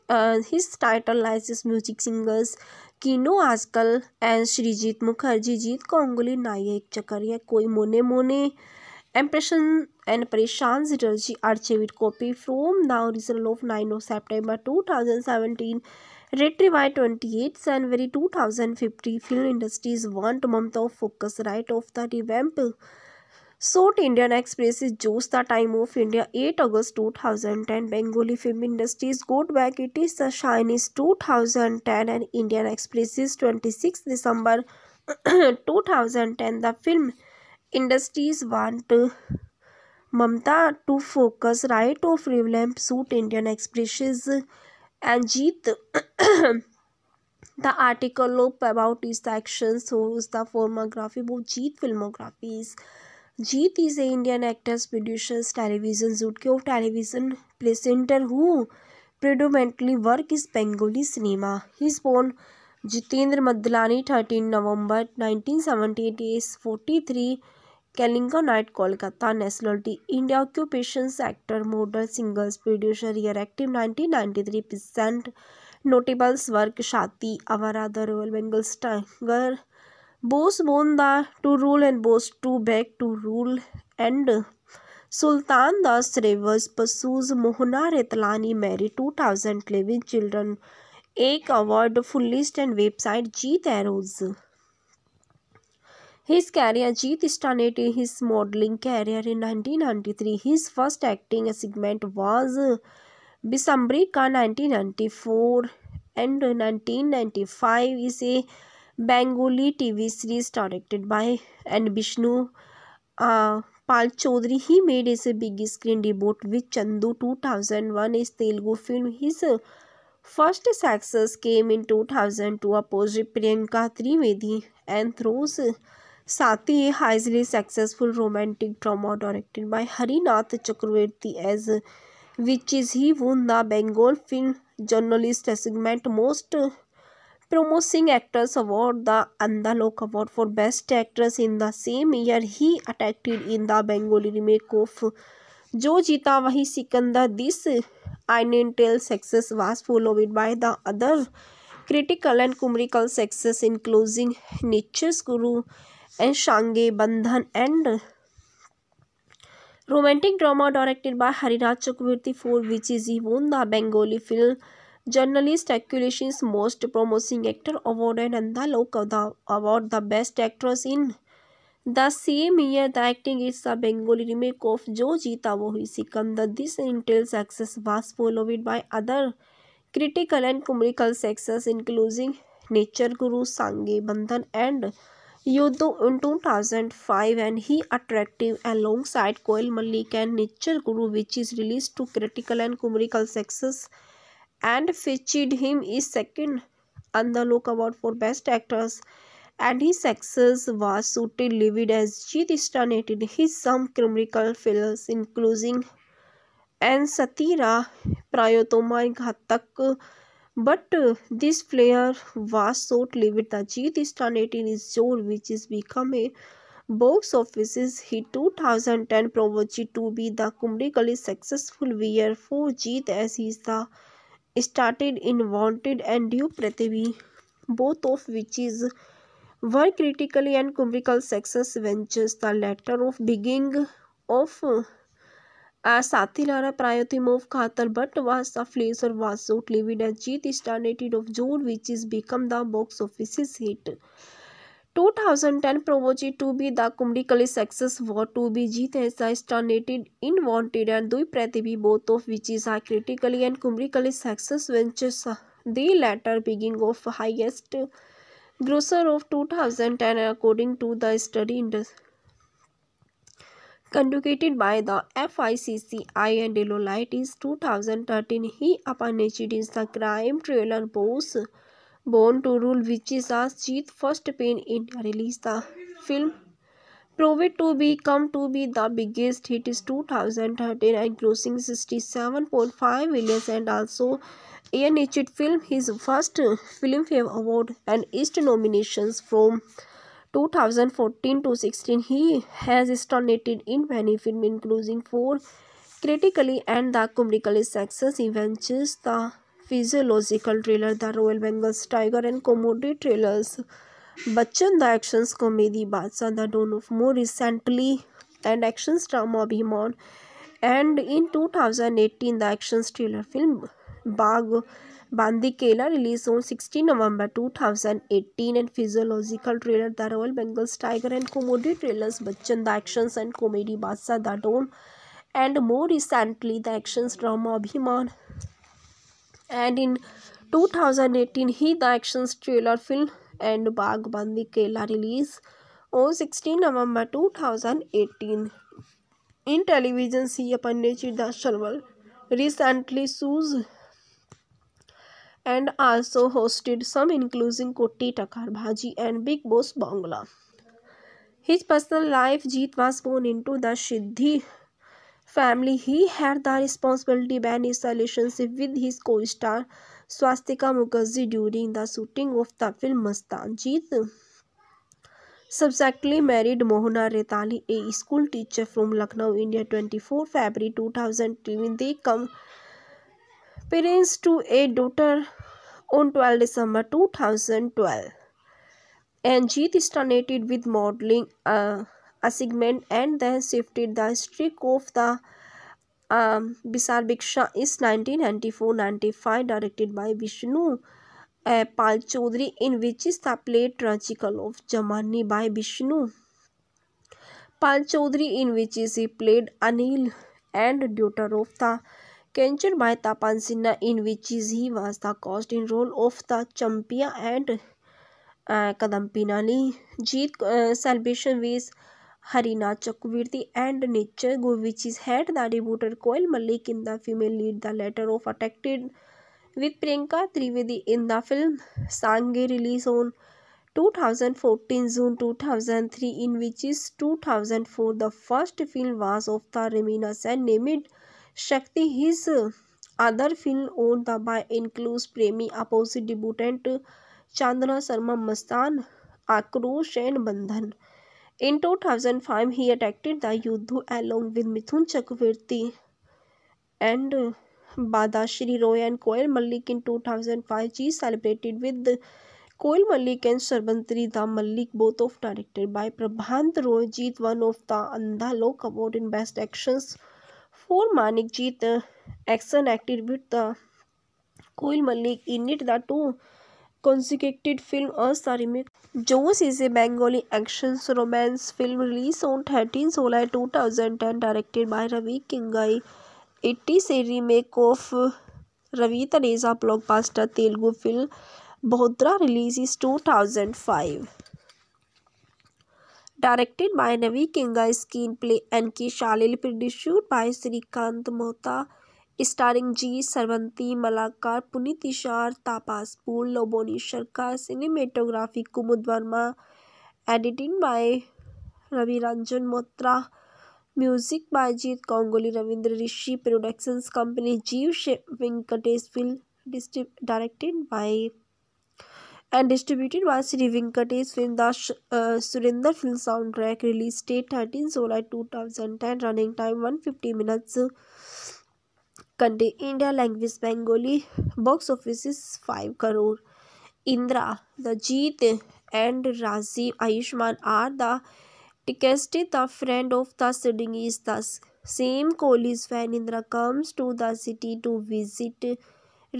uh, his title as music singers कीनू आजकल and Srijit Mukherjee Jeet Ganguly नायक चकरिया कोई मोने मोने impression and परेशान जिटर्जी archived copy from the original of nine of September two thousand seventeen Retry by 28 January 2050, film industries want Mamta focus right of the revamp South Indian Express is just the time of India 8 August 2010. Bengali film industries go back. It is the Chinese 2010 and Indian Express is 26 December 2010. The film industries want Mamta to focus right of revamp suit Indian Expresses and Jeet. The article about his actions shows the filmography, both Jeet filmographies. Ji is a Indian actors producers television जूट के of television presenter who predominantly work is Bengali cinema his born Jitendra Madnani thirteen November nineteen seventy eight age forty three कैलिंगा नाइट Kolkata nationality India occupation actor model singers producer यर active nineteen ninety three present notables work शाति अवर आदर royal bangles tiger Bose won the two rule and Bose two back to rule and Sultan Das Rivers pursues Mohana Retlani Mary 2011 Children Ek Award full list and website Jeet Arrows. His career Jeet started his modeling career in 1993. His first acting assignment was Bisambrika 1994 and 1995 is a Bengali TV series directed by N. Vishnu uh, Pal Chaudhary. He made his big screen debut with Chandu 2001, his Telugu film. His first success came in 2002 opposite Priyanka Trivedi and Throws. साथ ही ये highly successful romantic drama directed by Harinath Chakraborty as which is he won the Bengal film journalist segment most Promo Singh Actors Award, the Andalok Award for Best Actress in the same year he attached in the Bengali remake of Jo Jeeta वही Sikandar this initial success was followed by the other critical and commercial success including निचस Guru and शांगे Bandhan and romantic drama directed by Hariraj Chakraborty for which is he won the Bengali film journalist association most promising actor award and and the look the award the best actress in the same year the acting is the Bengali remake of Jo Jeeta Wohi Sikandar this initial success was followed by other critical and commercial success including Nater Guru Sangee Bandhan and Yuddho in two thousand five and he attractive and alongside Koel Mallick and Nater Guru which is release to critical and commercial success and featured him is second on the Lok Award for Best Actors, and his success was suited livid as Jeet started his some criminal films including and Satira Prayotoma Ghatak but uh, this player was short lived. The Jeet started in his genre which is become a box offices. hit 2010 proved to be the comedically successful year for Jeet as he is the started in Wanted and due, Prithvi, both of which is were critically and commercial success ventures, the latter of beginning of uh, Sathilara Prayotimov Khatar but was a flasher was outlived as Jeet started of June which is become the box office's hit. 2010 प्रोमोची to be the कुमड़ी कली success war to be Jeet acted in वॉन्टिड and Dui Prithibi both of which is are critically and कुमड़ी कली success which the बिगिंग of highest grosser of two thousand ten according to the study conducted by the F I C C I and Deloitte is two thousand thirteen he upon is the crime trailer Bose Born to Rule which is a Jeet first pain in release the film proved to be come to be the biggest hit is 2013 and grossing 67.5 million and also a nature film his first film, Award and East nominations from 2014 to 16 he has started in many films including four critically and the commercially success events the physiological trailer the royal bangles tiger and comedy trailers Bachchan the actions comedy Badshah the don of more recently and action drama Abhimaan and in two thousand eighteen the actions thriller film Bagh Bandi Khela release on sixteen November two thousand eighteen and physiological trailer the royal bangles tiger and comedy trailers Bachchan the action and comedy Badshah the don and more recently the actions drama अभिमान and in 2018 he the actions thriller film and Bag Bandi Kela release on 16 November 2018. In television, Siya Pandechi Dasharwal recently sues and also hosted some including Kotti Takar Bhaji and Big Boss Bangla. His personal life, Jeet was born into the Shiddhi. Family. He had the responsibility when his relationship with his co-star Swastika Mukherjee during the shooting of the film Mastan Jeet. Subsequently married Mohana Retali, a school teacher from Lucknow, India, 24 February 2002. When they come parents to a daughter on 12 December 2012. And Jeet is started with modeling. Uh, assignment and then shifted the streak of the um, Bisar Bhiksha is 1994-95 directed by Vishnu uh, Pal Chaudhary in which is the play tragical of Jamani by Vishnu. Pal Chaudhary in which is he played Anil and daughter of the Cancer by Tapan Sinha in which is he was the cast in role of the Champia and uh, Kadampi Nali. Jeet uh, Salvation with Harina Chakravarti and Nature Govich's head. The debuter Koil Malik in the female lead, the latter of Attracted with Priyanka Trivedi in the film Sange release on 2014 June 2003 in which is 2004 the first film was of the Reminas and named Shakti his other film on the by includes Premi opposite debutant Chandra Sharma Mastan Akrosh and Bandhan In 2005, he attacked the Yudhu along with Mithun Chakravarti and Badashri Roy and Koel Malik. In 2005, she celebrated with Koel Malik and Sarbantri the Malik, both of directed by Prabhant Roy, Jeet one of the Andha Lok Award in Best Actions for Manik Jeet. Action acted with the Koel Malik in it the two. कॉन्सिकेटेड film सारी में Josh is a Bengali action romance film release on thirteen सोलह two thousand ten directed by Ravi Kinagi एट्टी से remake of Ravi Taneja blockbuster Telugu film Bhadra release is two thousand five directed by Ravi Kinagi screen play N K Salil produced by Shrikant Mohta starring ji Srabanti Malakar Puneet इशार तापासपुर Laboni Sarkar cinematography Kumud Verma editing by Ravi Ranjan Moitra music by Jeet Ganguly Ravindra Rishi productions company जीव Venkatesh film directed by and distributed by Shri Venkatesh film the Surendra film sound track release date thirteen सोलह two thousand ten running time one fifty minutes country India language Bengali box office five crore Indira the Jeet and Rajiv Ayushman are the टिकेस्ट the friend of the seeding is the same college when Indira comes to the city to visit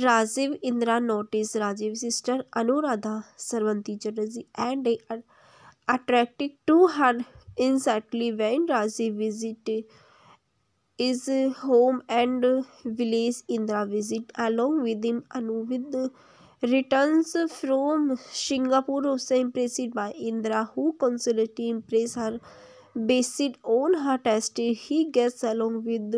Rajiv Indira notice Rajiv sister Anuradha Srabanti Chatterjee and attractive to her instantly when Rajiv visit is home and village Indira visit along with in अनुविद return from Singapore उससे impressed by Indira who कंसुलटी impress her based on her test he gets along with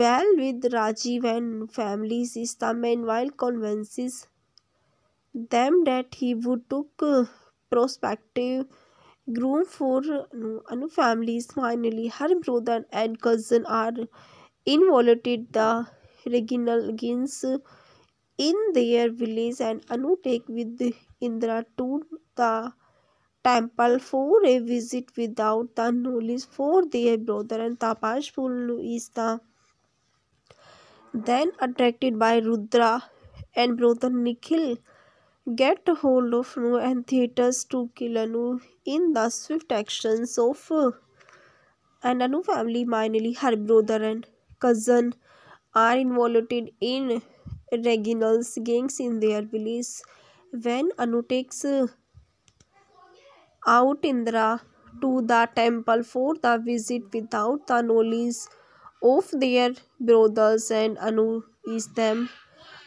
well with Rajiv and families is the main convinces them date he वु took prospective groom for no, families finally her brother and cousin are invited the regional gins in their village and Anu take with Indra to the temple for a visit without the knowledge for their brother and Tapash is the then attracted by Rudra and brother Nikhil get hold of No. and theatres to kill Kilanu in the swift actions of uh, and Anu family mainly her brother and cousin are involved in Reginald's gangs in their village when Anu takes uh, out Indra to the temple for the visit without the knowledge of their brothers and Anu is them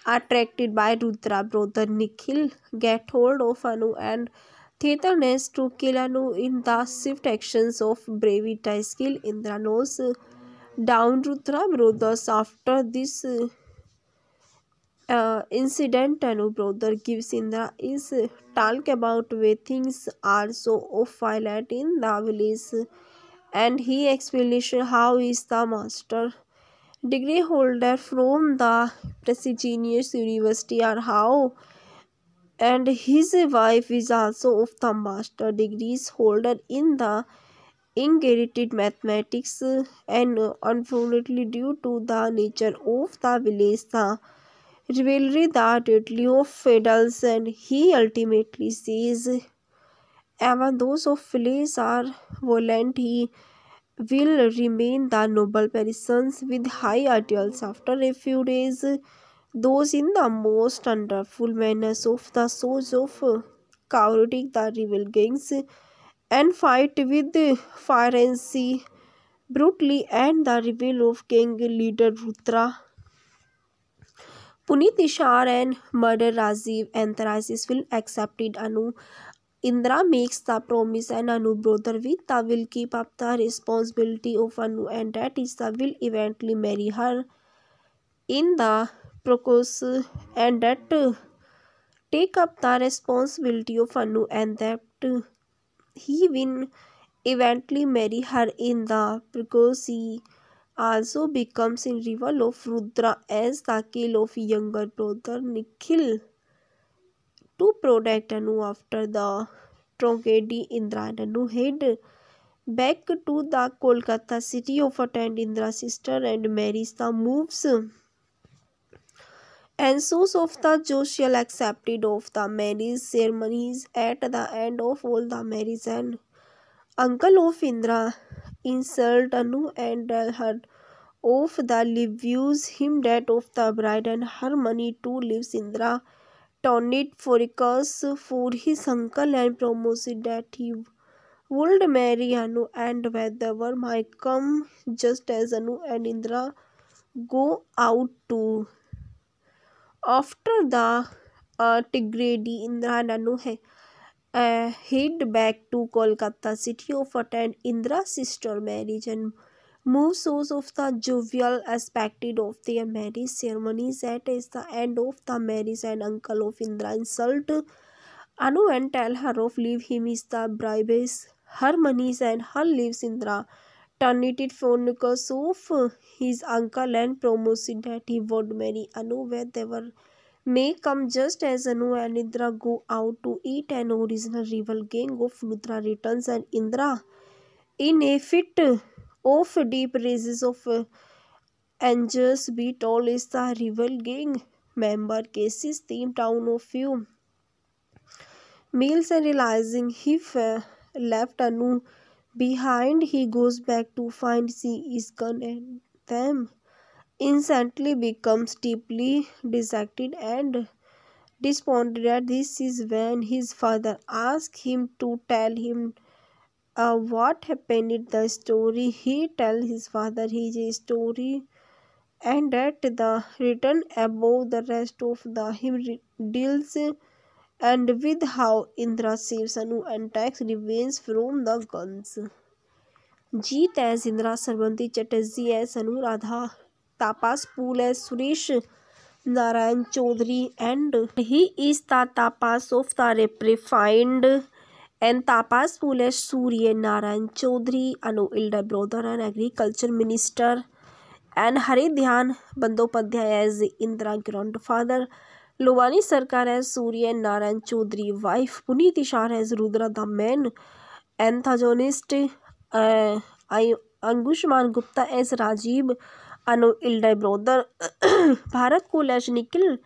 Attracted by Rudra, brother Nikhil get hold of Anu and tetherness to kill Anu in the swift actions of bravita skill. Indra knows down Rudra brothers after this uh, incident Anu brother gives Indra is talk about way things are so violent in the village and he explanation how is the master degree holder from the prestigious university how and his wife is also of the master degrees holder in the inherited mathematics and unfortunately due to the nature of the village the rivalry that Leo fiddles and he ultimately says even those of village are violent he will remain the noble persons with high ideals after a few days those in the most wonderful manners of the souls of chaotic the rebel gangs and fight with frenzy brutally and the rebel of gang leader Rutra. Punit Ishar and murder Rajiv and Antarajis will accepted Anu Indra makes the promise and Anu brother with the will keep up the responsibility of Anu and that is the will eventually marry her in the process and that take up the responsibility of Anu and that he will eventually marry her in the process. He also becomes in rival of Rudra as the kill of younger brother Nikhil. to protect Anu after the tragedy Indra and Anu head back to the Kolkata city of attend Indra's sister and marries the moves and so of the accepted of the marriage ceremonies at the end of all the marriage and uncle of Indra insult Anu and her of the views him that of the bride and her money to leave Indra टॉनिट फोरिकस four he संकल and promises that he would marry Anu and whether माइकम just as Anu and Indira go out to after the टिग्रेडी Indira Anu है hide back to Kolkata city of attend Indira sister marriage and More shows of the jovial aspect of their marriage ceremonies at the end of the marriage and uncle of Indra insult Anu and tell her of leave him is the bribes her monies and her leaves Indra terminated Phronicus of his uncle and promised that he would marry Anu where they were may come just as Anu and Indra go out to eat an original rival gang of Rudra returns and Indra in a fit of deep races of uh, be told is the rival gang member Casey's theme town of few meals and realizing he uh, left Anu behind he goes back to find she is gone and them instantly becomes deeply dejected and despondent this is when his father asks him to tell him uh, what happened in the story he tell his father his story and at the written above the rest of the hymn deals and with how Indra saves Anu and takes revenge from the guns. Jeet as Indra, Sarvanti Chatterjee as Anu Radha, Tapas Pool as Suresh Narayan Chaudhary and he is the Tapas of the refined N Tapas पुलिस Surya Narayan Chaudhary Anu elder brother and agriculture minister N Haradhan Bandyopadhyay as Indira grand father Laboni Sarkar है Surya Narayan Chaudhary wife Puneet इशार as Rudra the main antagonist अंगुष्मान Gupta as Rajiv Anu elder brother Bharat Kaul as Nikhil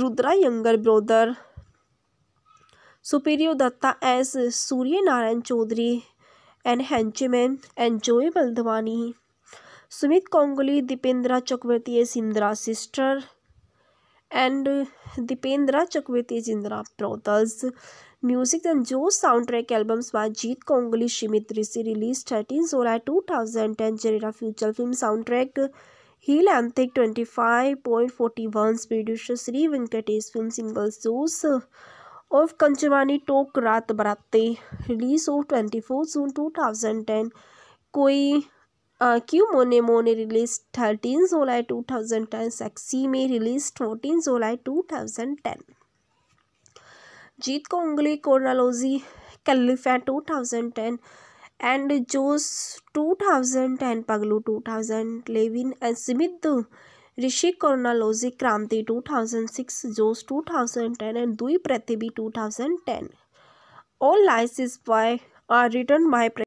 Rudra younger brother Supriyo Dutta as Surya Narayan Chaudhary N henchman N Joy बल्दवानी Sumit Ganguly Dipendra Chakraborty सिंद्रा sister and Dipendra Chakraborty सिंद्रा brothers music and जो sound track albums by Jeet Ganguly शिमित Rishi release thirteen July two thousand ten genre feature film sound track ही twenty five point forty one speed Shri Venkatesh film single Josh टोक रात बराते release of twenty four June two thousand ten कोई क्यू मोने मोने release thirteen July two thousand ten sexy में release fourteen July two thousand ten Jeet को उंगली कोर्नालोजी कैलिफा two thousand ten and Josh two thousand ten Paglu two thousand eleven and Smith Rishi chronology Kranti 2006 thousand six Josh two thousand ten and दुई Prithibi two thousand ten all लाइसिस by return bye